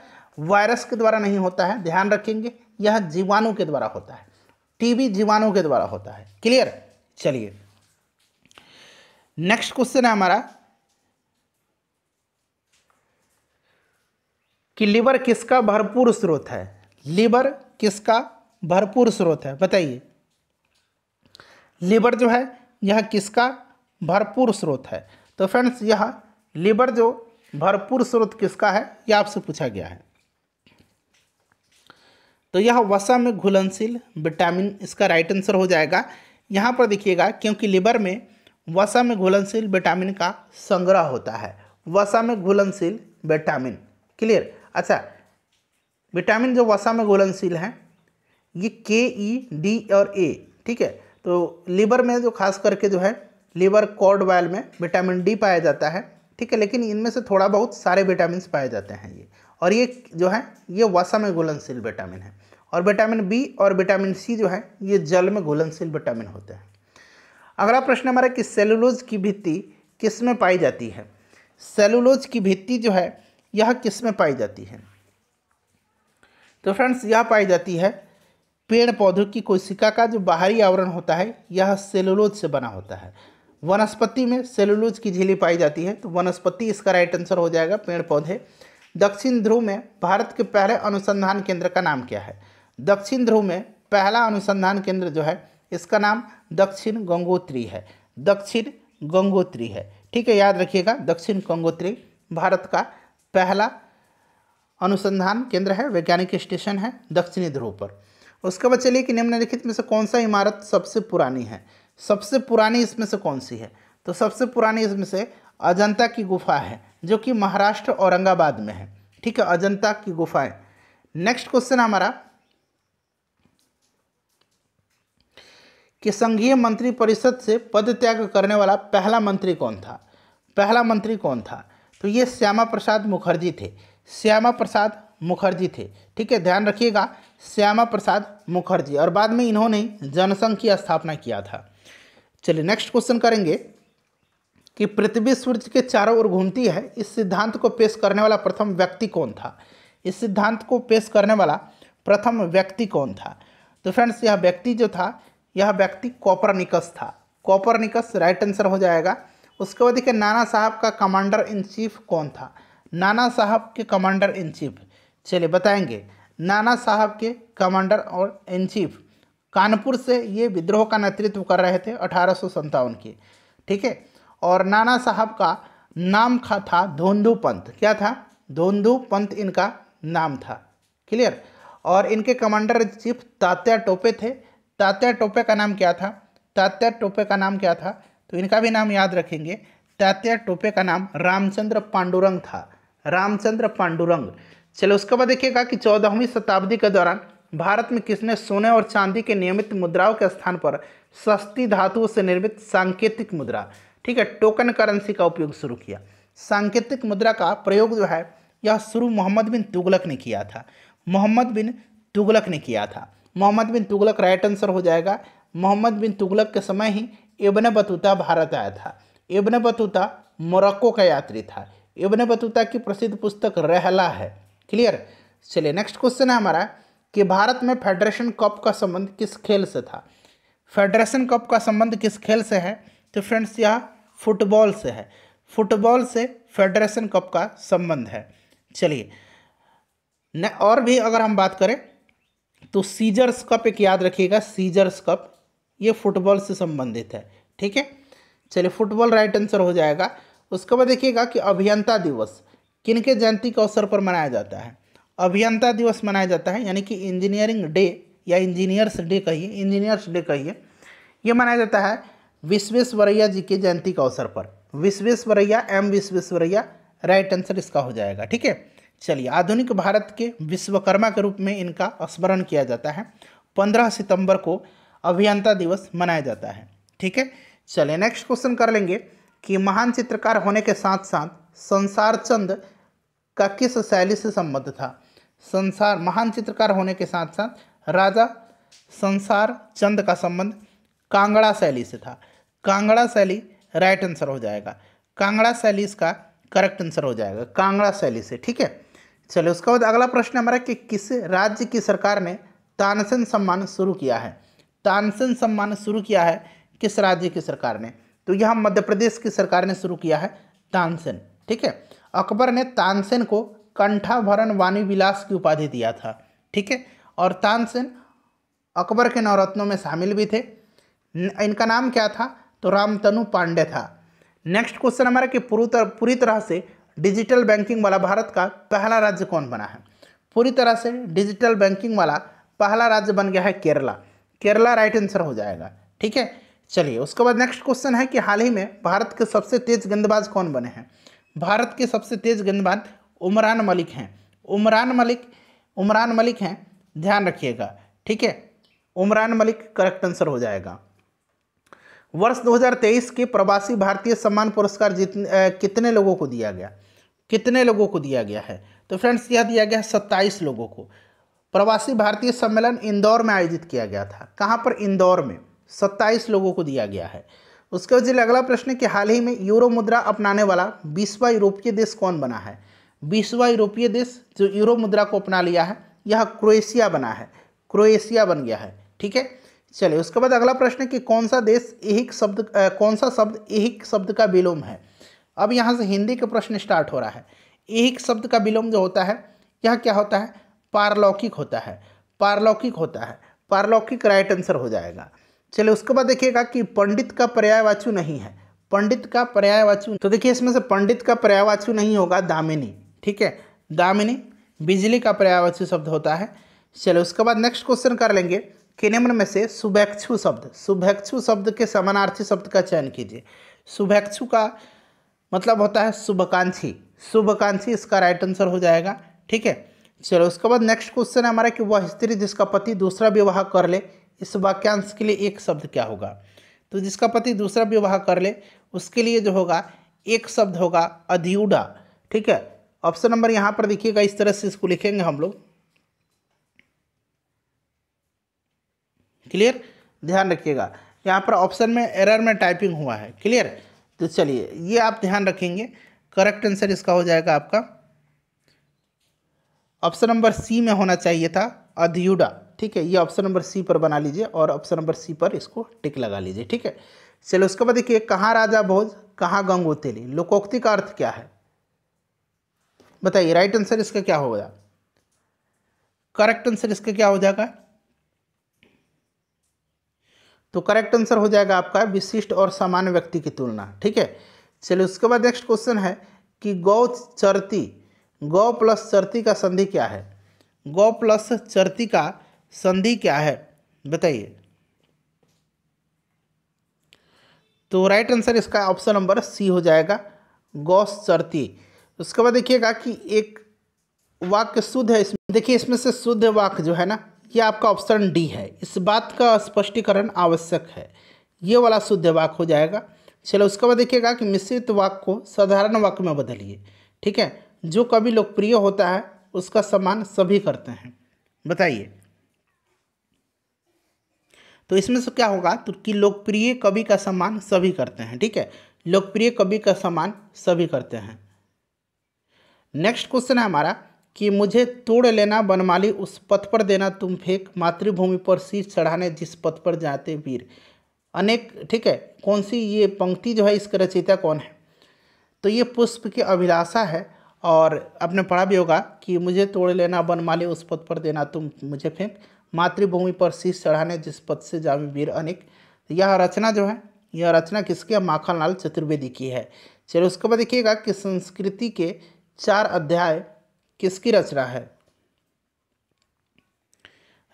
वायरस के द्वारा नहीं होता है ध्यान रखेंगे यह जीवाणु के द्वारा होता है टीबी जीवाणु के द्वारा होता है क्लियर चलिए नेक्स्ट क्वेश्चन है हमारा कि लीवर किसका भरपूर स्रोत है लीवर किसका भरपूर स्रोत है बताइए लीवर जो है यह किसका भरपूर स्रोत है तो फ्रेंड्स यह लिबर जो भरपूर स्रोत किसका है यह आपसे पूछा गया है तो यह वसा में घुलनशील विटामिन इसका राइट आंसर हो जाएगा यहाँ पर देखिएगा क्योंकि लिवर में वसा में घुलनशील विटामिन का संग्रह होता है वसा में घुलनशील विटामिन क्लियर अच्छा विटामिन जो वसा में घुलनशील हैं ये के ई डी और ए ठीक है तो लीवर में जो खास करके जो है लीवर कॉर्ड वायल में विटामिन डी पाया जाता है ठीक है लेकिन इनमें से थोड़ा बहुत सारे विटामिन पाए जाते हैं ये और ये जो है ये वसा में घुलनशील विटामिन है और विटामिन बी और विटामिन सी जो है ये जल में घुलनशील विटामिन होते हैं अगला प्रश्न हमारा कि सेलुलोज की भित्ति किस में पाई जाती है सेलुलोज की भित्ति जो है यह किस में पाई जाती है तो फ्रेंड्स यह पाई जाती है पेड़ पौधों की कोशिका का जो बाहरी आवरण होता है यह सेलुलोज से बना होता है वनस्पति में सेलुलोज की झीली पाई जाती है तो वनस्पति इसका राइट आंसर हो जाएगा पेड़ पौधे दक्षिण ध्रुव में भारत के पहले अनुसंधान केंद्र का नाम क्या है दक्षिण ध्रुव में पहला अनुसंधान केंद्र जो है इसका नाम दक्षिण गंगोत्री है दक्षिण गंगोत्री है ठीक है याद रखिएगा दक्षिण गंगोत्री भारत का पहला अनुसंधान केंद्र है वैज्ञानिक स्टेशन है दक्षिणी ध्रुव पर उसके बाद चलिए कि निम्नलिखित में से कौन सा इमारत सबसे पुरानी है सबसे पुरानी इसमें से कौन सी है तो सबसे पुरानी इसमें से अजंता की गुफा है जो कि महाराष्ट्र औरंगाबाद में है ठीक है अजंता की गुफाएं नेक्स्ट क्वेश्चन हमारा कि संघीय मंत्री परिषद से पद त्याग करने वाला पहला मंत्री कौन था पहला मंत्री कौन था तो ये श्यामा प्रसाद मुखर्जी थे श्यामा प्रसाद मुखर्जी थे ठीक है ध्यान रखिएगा श्यामा प्रसाद मुखर्जी और बाद में इन्होंने जनसंघ की स्थापना किया था चलिए नेक्स्ट क्वेश्चन करेंगे कि पृथ्वी सूर्य के चारों ओर घूमती है इस सिद्धांत को पेश करने वाला प्रथम व्यक्ति कौन था इस सिद्धांत को पेश करने वाला प्रथम व्यक्ति कौन था तो फ्रेंड्स यह व्यक्ति जो था यह व्यक्ति कॉपरनिकस था कॉपरनिकस राइट आंसर हो जाएगा उसके बाद देखिए नाना साहब का कमांडर इन चीफ कौन था नाना साहब के कमांडर इन चीफ चलिए बताएंगे नाना साहब के कमांडर और इन चीफ कानपुर से ये विद्रोह का नेतृत्व कर रहे थे अठारह के ठीक है और नाना साहब का नाम खा था धोंधु पंत क्या था धोंधु पंत इनका नाम था क्लियर और इनके कमांडर चीफ तात्या टोपे थे तात्या टोपे का नाम क्या था तात्या टोपे का नाम क्या था तो इनका भी नाम याद रखेंगे तात्या टोपे का नाम रामचंद्र पांडुरंग था रामचंद्र पांडुरंग चलो उसके बाद देखिएगा कि चौदहवीं शताब्दी के दौरान भारत में किसने सोने और चांदी के नियमित मुद्राओं के स्थान पर सस्ती धातुओं से निर्मित सांकेतिक मुद्रा ठीक है टोकन करेंसी का उपयोग शुरू किया सांकेतिक मुद्रा का प्रयोग जो है यह शुरू मोहम्मद बिन तुगलक ने किया था मोहम्मद बिन तुगलक ने किया था मोहम्मद बिन तुगलक राइट आंसर हो जाएगा मोहम्मद बिन तुगलक के समय ही इबन बतूता भारत आया था इबन बतूता मोरक्को का यात्री था इबन बतूता की प्रसिद्ध पुस्तक रहला है क्लियर चलिए नेक्स्ट क्वेश्चन है हमारा कि भारत में फेडरेशन कप का संबंध किस खेल से था फेडरेशन कप का संबंध किस खेल से है तो फ्रेंड्स यह फुटबॉल से है फुटबॉल से फेडरेशन कप का संबंध है चलिए और भी अगर हम बात करें तो सीजर्स कप एक याद रखिएगा सीजर्स कप ये फुटबॉल से संबंधित है ठीक है चलिए फुटबॉल राइट आंसर हो जाएगा उसके बाद देखिएगा कि अभियंता दिवस किनके जयंती के अवसर पर मनाया जाता है अभियंता दिवस मनाया जाता है यानी कि इंजीनियरिंग डे या इंजीनियर्स डे कहिए इंजीनियर्स डे कहिए यह मनाया जाता है विश्वेश्वरैया जी के जयंती के अवसर पर Visvesvaraya M Visvesvaraya right answer इसका हो जाएगा ठीक है चलिए आधुनिक भारत के विश्वकर्मा के रूप में इनका स्मरण किया जाता है पंद्रह सितंबर को अभियंता दिवस मनाया जाता है ठीक है चलिए नेक्स्ट क्वेश्चन कर लेंगे कि महान चित्रकार होने के साथ साथ संसार चंद का किस शैली से संबद्ध था संसार महान चित्रकार होने के साथ साथ राजा संसार चंद का संबंध कांगड़ा शैली से था कांगड़ा शैली राइट आंसर हो जाएगा कांगड़ा शैली इसका करेक्ट आंसर हो जाएगा कांगड़ा शैली से ठीक है चलिए उसके बाद अगला प्रश्न हमारा कि किस राज्य की सरकार ने तानसेन सम्मान शुरू किया है तानसेन सम्मान शुरू किया है किस राज्य की सरकार ने तो यह मध्य प्रदेश की सरकार ने शुरू किया है तानसेन ठीक है अकबर ने तानसेन को कंठाभरण वाणी विलास की उपाधि दिया था ठीक है और तानसेन अकबर के नवरत्नों में शामिल भी थे इनका नाम क्या था तो रामतनु पांडे था नेक्स्ट क्वेश्चन हमारा कि पूरी पूरी तरह से डिजिटल बैंकिंग वाला भारत का पहला राज्य कौन बना है पूरी तरह से डिजिटल बैंकिंग वाला पहला राज्य बन गया है केरला केरला राइट आंसर हो जाएगा ठीक है चलिए उसके बाद नेक्स्ट क्वेश्चन है कि हाल ही में भारत के सबसे तेज गेंदबाज कौन बने हैं भारत के सबसे तेज गेंदबाज उमरान मलिक हैं उमरान मलिक उमरान मलिक हैं ध्यान रखिएगा ठीक है उमरान मलिक करेक्ट आंसर हो जाएगा वर्ष 2023 के प्रवासी भारतीय सम्मान पुरस्कार जितने कितने लोगों को दिया गया कितने लोगों को दिया गया है तो फ्रेंड्स यह दिया गया है सत्ताईस लोगों को प्रवासी भारतीय सम्मेलन इंदौर में आयोजित किया गया था कहाँ पर इंदौर में सत्ताईस लोगों को दिया गया है उसके बाद अगला प्रश्न कि हाल ही में यूरो मुद्रा अपनाने वाला बीसवा यूरोपीय देश कौन बना है बीसवा यूरोपीय देश जो यूरो मुद्रा को अपना लिया है यह क्रोएशिया बना है क्रोएशिया बन गया है ठीक है चलिए उसके बाद अगला प्रश्न कि कौन सा देश एक शब्द कौन सा शब्द एक शब्द का विलोम है अब यहाँ से हिंदी का प्रश्न स्टार्ट हो रहा है एक शब्द का विलोम जो होता है यह क्या होता है पारलौकिक होता है पारलौकिक होता है पारलौकिक राइट आंसर हो जाएगा चलिए उसके बाद देखिएगा कि पंडित का पर्यायवाचु नहीं है पंडित का पर्यायवाचु तो देखिए इसमें से पंडित का पर्यायवाचु नहीं होगा दामिनी ठीक है दामिनी बिजली का पर्यायवाचु शब्द होता है चलो उसके बाद नेक्स्ट क्वेश्चन कर लेंगे कि निम्न में से शुभेक्षु शब्द शुभेक्षु शब्द के समानार्थी शब्द का चयन कीजिए शुभेक्षु का मतलब होता है शुभकांक्षी शुभकांक्षी इसका राइट आंसर हो जाएगा ठीक है चलो उसके बाद नेक्स्ट क्वेश्चन है हमारा कि वह स्त्री जिसका पति दूसरा विवाह कर ले इस वाक्यांश के लिए एक शब्द क्या होगा तो जिसका पति दूसरा विवाह कर ले उसके लिए जो होगा एक शब्द होगा अधियुडा ठीक है ऑप्शन नंबर यहाँ पर देखिएगा इस तरह से इसको लिखेंगे हम लोग क्लियर ध्यान रखिएगा यहाँ पर ऑप्शन में एरर में टाइपिंग हुआ है क्लियर तो चलिए ये आप ध्यान रखेंगे करेक्ट आंसर इसका हो जाएगा आपका ऑप्शन नंबर सी में होना चाहिए था अधियुडा ठीक है ये ऑप्शन नंबर सी पर बना लीजिए और ऑप्शन नंबर सी पर इसको टिक लगा लीजिए ठीक है चलो उसके बाद देखिए कहाँ राजा भोज कहाँ गंगोतेली लोकोक्ति का अर्थ क्या है बताइए राइट आंसर इसका क्या होगा करेक्ट आंसर इसका क्या हो जाएगा तो करेक्ट आंसर हो जाएगा आपका विशिष्ट और सामान्य व्यक्ति की तुलना ठीक है चलिए उसके बाद नेक्स्ट क्वेश्चन है कि गौ चरती गौ प्लस चरती का संधि क्या है गौ प्लस चरती का संधि क्या है बताइए तो राइट आंसर इसका ऑप्शन नंबर सी हो जाएगा गौस चरती उसके बाद देखिएगा कि एक वाक्य शुद्ध है इसमें देखिए इसमें से शुद्ध वाक्य जो है ना ये आपका ऑप्शन डी है इस बात का स्पष्टीकरण आवश्यक है ये वाला शुद्ध वाक्य हो जाएगा चलो उसके बाद देखिएगा कि मिश्रित वाक्य को साधारण वाक्य में बदलिए ठीक है जो कभी लोकप्रिय होता है उसका सम्मान सभी करते हैं बताइए तो इसमें से क्या होगा तो कि लोकप्रिय कवि का सम्मान सभी करते हैं ठीक है लोकप्रिय कवि का सम्मान सभी करते हैं नेक्स्ट क्वेश्चन है हमारा कि मुझे तोड़ लेना बनमाली उस पथ पर देना तुम फेंक मातृभूमि पर सिर चढ़ाने जिस पथ पर जाते वीर अनेक ठीक है कौन सी ये पंक्ति जो है इसका रचयिता कौन है तो ये पुष्प की अभिलाषा है और आपने पढ़ा भी होगा कि मुझे तोड़ लेना बनमाली उस पथ पर देना तुम मुझे फेंक मातृभूमि पर शीश चढ़ाने जिस पद से जामे वीर अनेक यह रचना जो है यह रचना किसकी है माखनलाल चतुर्वेदी की है चलिए उसके बाद देखिएगा कि संस्कृति के चार अध्याय किसकी रचना है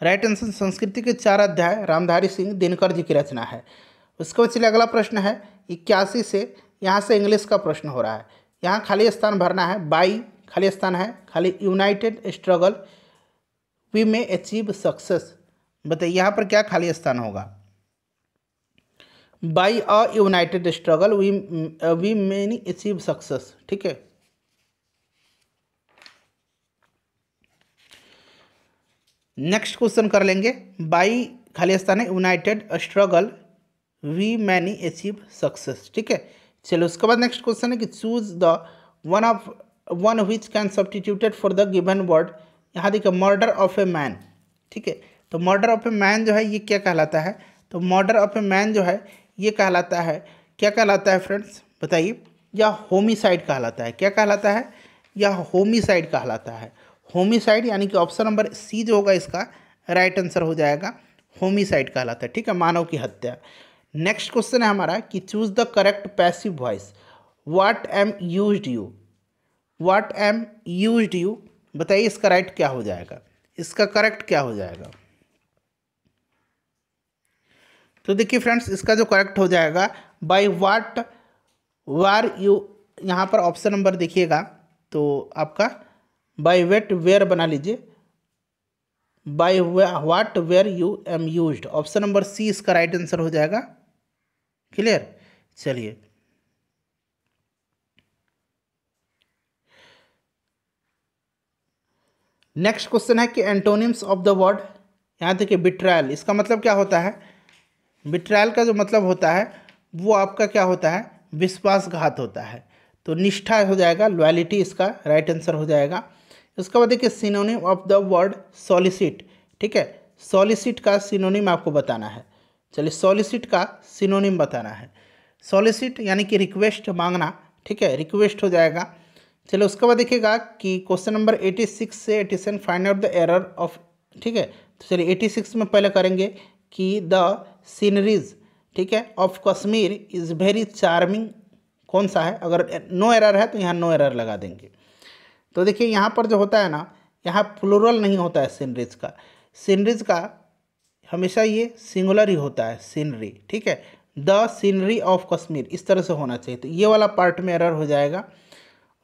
राइट आंसर संस्कृति के चार अध्याय रामधारी सिंह दिनकर जी की रचना है उसके बाद चलिए अगला प्रश्न है इक्यासी से यहाँ से इंग्लिश का प्रश्न हो रहा है यहाँ खाली स्थान भरना है बाई खाली स्थान है खाली united struggle we may achieve success बताइए यहाँ पर क्या खाली स्थान होगा by a united struggle we we many achieve success ठीक है नेक्स्ट क्वेश्चन कर लेंगे बाई खाली स्थान है united struggle we many achieve success ठीक है चलो उसके बाद नेक्स्ट क्वेश्चन है कि choose the one of one which can substituted for the given word यहाँ देखिए मर्डर ऑफ ए मैन ठीक है तो मर्डर ऑफ ए मैन जो है ये क्या कहलाता है तो मर्डर ऑफ ए मैन जो है ये कहलाता है क्या कहलाता है फ्रेंड्स बताइए या होमिसाइड कहलाता है क्या कहलाता है या होमिसाइड कहलाता है होमिसाइड यानी कि ऑप्शन नंबर सी जो होगा इसका राइट आंसर हो जाएगा होमिसाइड कहलाता है ठीक है मानव की हत्या नेक्स्ट क्वेश्चन है हमारा कि choose the correct passive voice what amuses you what amuses you बताइए इसका राइट क्या हो जाएगा इसका करेक्ट क्या हो जाएगा तो देखिए फ्रेंड्स इसका जो करेक्ट हो जाएगा बाई वाट वार यू यहाँ पर ऑप्शन नंबर देखिएगा तो आपका बाई वेट वेयर बना लीजिए by what were you amused option number C इसका राइट आंसर हो जाएगा क्लियर चलिए नेक्स्ट क्वेश्चन है कि एंटोनिम्स ऑफ द वर्ड यहाँ देखिए बिट्रायल इसका मतलब क्या होता है बिट्रायल का जो मतलब होता है वो आपका क्या होता है विश्वासघात होता है तो निष्ठा हो जाएगा लॉयलिटी इसका राइट आंसर हो जाएगा उसके बाद देखिए synonym of the word solicit ठीक है सॉलिसिट का सिनोनिम आपको बताना है चलिए सॉलिसिट का सिनोनिम बताना है सॉलिसिट यानी कि रिक्वेस्ट मांगना ठीक है रिक्वेस्ट हो जाएगा चलो उसके बाद देखिएगा कि क्वेश्चन नंबर एटी सिक्स से eighty seven find out the error of ठीक है तो चलिए एटी सिक्स में पहले करेंगे कि द सीनरीज ठीक है of Kashmir is very charming कौन सा है अगर नो एरर है तो यहाँ नो एरर लगा देंगे तो देखिए यहाँ पर जो होता है ना यहाँ प्लूरल नहीं होता है सीनरीज का सीनरीज का हमेशा ये सिंगुलर ही होता है सीनरी ठीक है द सीनरी ऑफ कश्मीर इस तरह से होना चाहिए तो ये वाला पार्ट में एरर हो जाएगा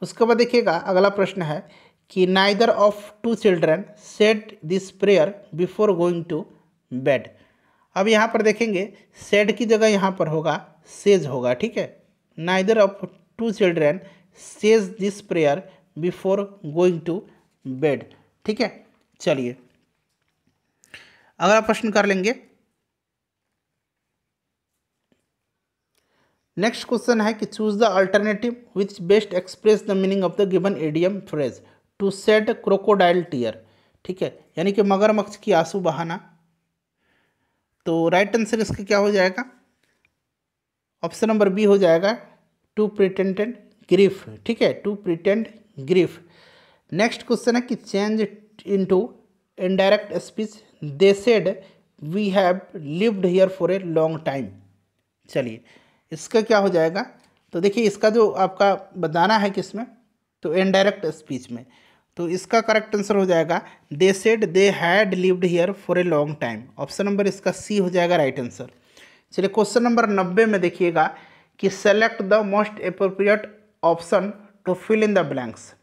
उसके बाद देखिएगा अगला प्रश्न है कि neither of two children said this prayer before going to bed अब यहाँ पर देखेंगे सेड की जगह यहाँ पर होगा सेज होगा ठीक है neither of two children says this prayer before going to bed ठीक है चलिए अगला प्रश्न कर लेंगे नेक्स्ट क्वेश्चन है कि choose the alternative which best express the meaning of the given idiom phrase to set crocodile tear ठीक है यानी कि मगरमच्छ की आंसू बहाना तो राइट आंसर इसका क्या हो जाएगा ऑप्शन नंबर बी हो जाएगा टू प्रिटेंटेड ग्रीफ ठीक है to pretend grief next question है कि change into indirect speech they said we have lived here for a long time चलिए इसका क्या हो जाएगा तो देखिए इसका जो आपका बताना है किसमें तो इनडायरेक्ट स्पीच में तो इसका करेक्ट आंसर हो जाएगा they said they had lived here for a long time option number इसका सी हो जाएगा राइट आंसर चलिए क्वेश्चन नंबर नब्बे में देखिएगा कि select the most appropriate option to fill in the blanks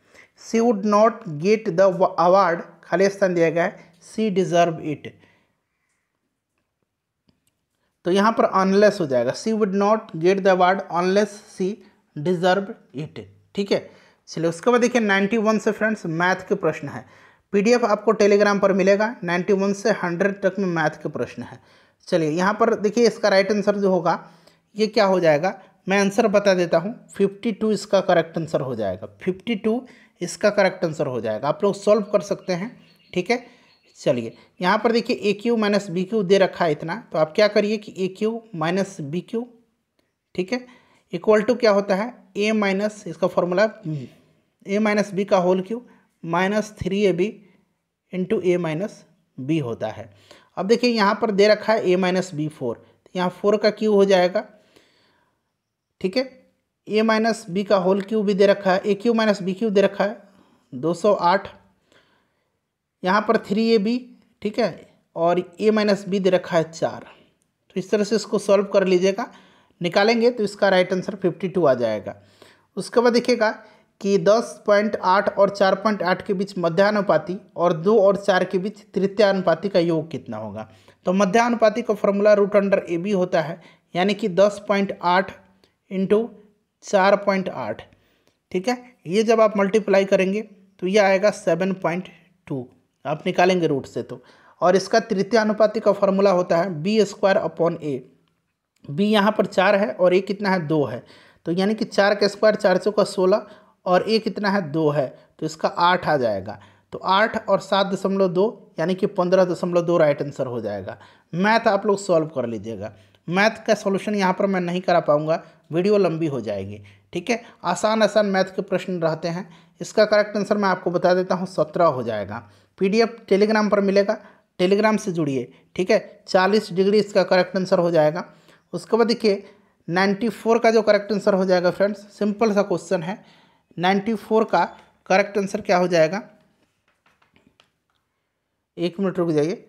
she would not get the award खाली स्थान दिया गया है सी डिजर्व इट तो यहाँ पर अनलेस हो जाएगा she would not get the award unless she deserve it ठीक है चलिए उसके बाद देखिए 91 से फ्रेंड्स मैथ के प्रश्न है पीडीएफ आपको टेलीग्राम पर मिलेगा 91 से 100 तक में मैथ के प्रश्न है चलिए यहाँ पर देखिए इसका राइट आंसर जो होगा ये क्या हो जाएगा मैं आंसर बता देता हूँ 52 इसका करेक्ट आंसर हो जाएगा 52 इसका करेक्ट आंसर हो जाएगा आप लोग सॉल्व कर सकते हैं ठीक है चलिए यहाँ पर देखिए A cube minus B cube दे रखा है इतना तो आप क्या करिए कि A cube minus B cube ठीक है इक्वल टू क्या होता है ए माइनस इसका फॉर्मूला ए माइनस बी का whole cube minus three A B into A minus B होता है अब देखिए यहाँ पर दे रखा है ए माइनस बी फोर तो यहाँ फोर का क्यू हो जाएगा ठीक है ए माइनस बी का होल क्यू भी दे रखा है A cube minus B cube दे रखा है दो सौ आठ यहाँ पर थ्री ए बी ठीक है और ए माइनस बी दे रखा है चार तो इस तरह से इसको सॉल्व कर लीजिएगा निकालेंगे तो इसका राइट आंसर फिफ्टी टू आ जाएगा उसके बाद देखिएगा कि दस पॉइंट आठ और चार पॉइंट आठ के बीच मध्यानुपाति और दो और चार के बीच तृतीयानुपाति का योग कितना होगा तो मध्यानुपाति का formula root under A B होता है यानी कि दस पॉइंट आठ इंटू चार पॉइंट आठ ठीक है ये जब आप मल्टीप्लाई करेंगे तो ये आएगा सेवन पॉइंट टू आप निकालेंगे रूट से तो और इसका तृतीय अनुपाति का फॉर्मूला होता है B square upon A B यहाँ पर चार है और ए कितना है दो है तो यानी कि चार का स्क्वायर चार सौ का सोलह और ए कितना है दो है तो इसका आठ आ जाएगा तो आठ और सात दशमलव दो यानी कि पंद्रह दशमलव दो राइट आंसर हो जाएगा मैथ आप लोग सॉल्व कर लीजिएगा मैथ का सॉल्यूशन यहाँ पर मैं नहीं करा पाऊँगा वीडियो लंबी हो जाएगी ठीक है आसान आसान मैथ के प्रश्न रहते हैं इसका करेक्ट आंसर मैं आपको बता देता हूँ सत्रह हो जाएगा पीडीएफ टेलीग्राम पर मिलेगा टेलीग्राम से जुड़िए ठीक है चालीस डिग्री इसका करेक्ट आंसर हो जाएगा उसके बाद देखिए नाइन्टी फोर का जो करेक्ट आंसर हो जाएगा फ्रेंड्स सिंपल सा क्वेश्चन है नाइन्टी फोर का करेक्ट आंसर क्या हो जाएगा एक मिनट रुक जाइए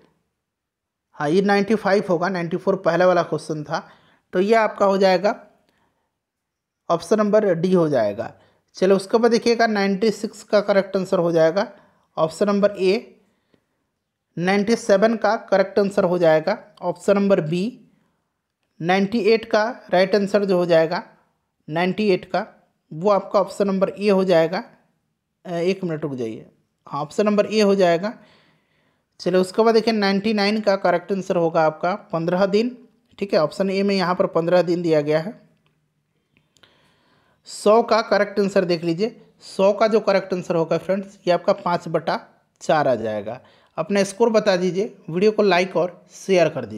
हाँ ये नाइन्टी फाइव होगा नाइन्टी फोर पहले वाला क्वेश्चन था तो ये आपका हो जाएगा ऑप्शन नंबर डी हो जाएगा चलो उसके बाद देखिएगा नाइन्टी सिक्स का करेक्ट आंसर हो जाएगा ऑप्शन नंबर ए 97 का करेक्ट आंसर हो जाएगा ऑप्शन नंबर बी 98 का राइट आंसर जो हो जाएगा 98 का वो आपका ऑप्शन नंबर ए हो जाएगा एक मिनट रुक जाइए हाँ ऑप्शन नंबर ए हो जाएगा चलिए उसके बाद देखिए 99 का करेक्ट आंसर होगा आपका पंद्रह दिन ठीक है ऑप्शन ए में यहाँ पर पंद्रह दिन दिया गया है सौ का करेक्ट आंसर देख लीजिए सौ का जो करेक्ट आंसर होगा फ्रेंड्स ये आपका पाँच बटा चार आ जाएगा अपना स्कोर बता दीजिए वीडियो को लाइक और शेयर कर दीजिए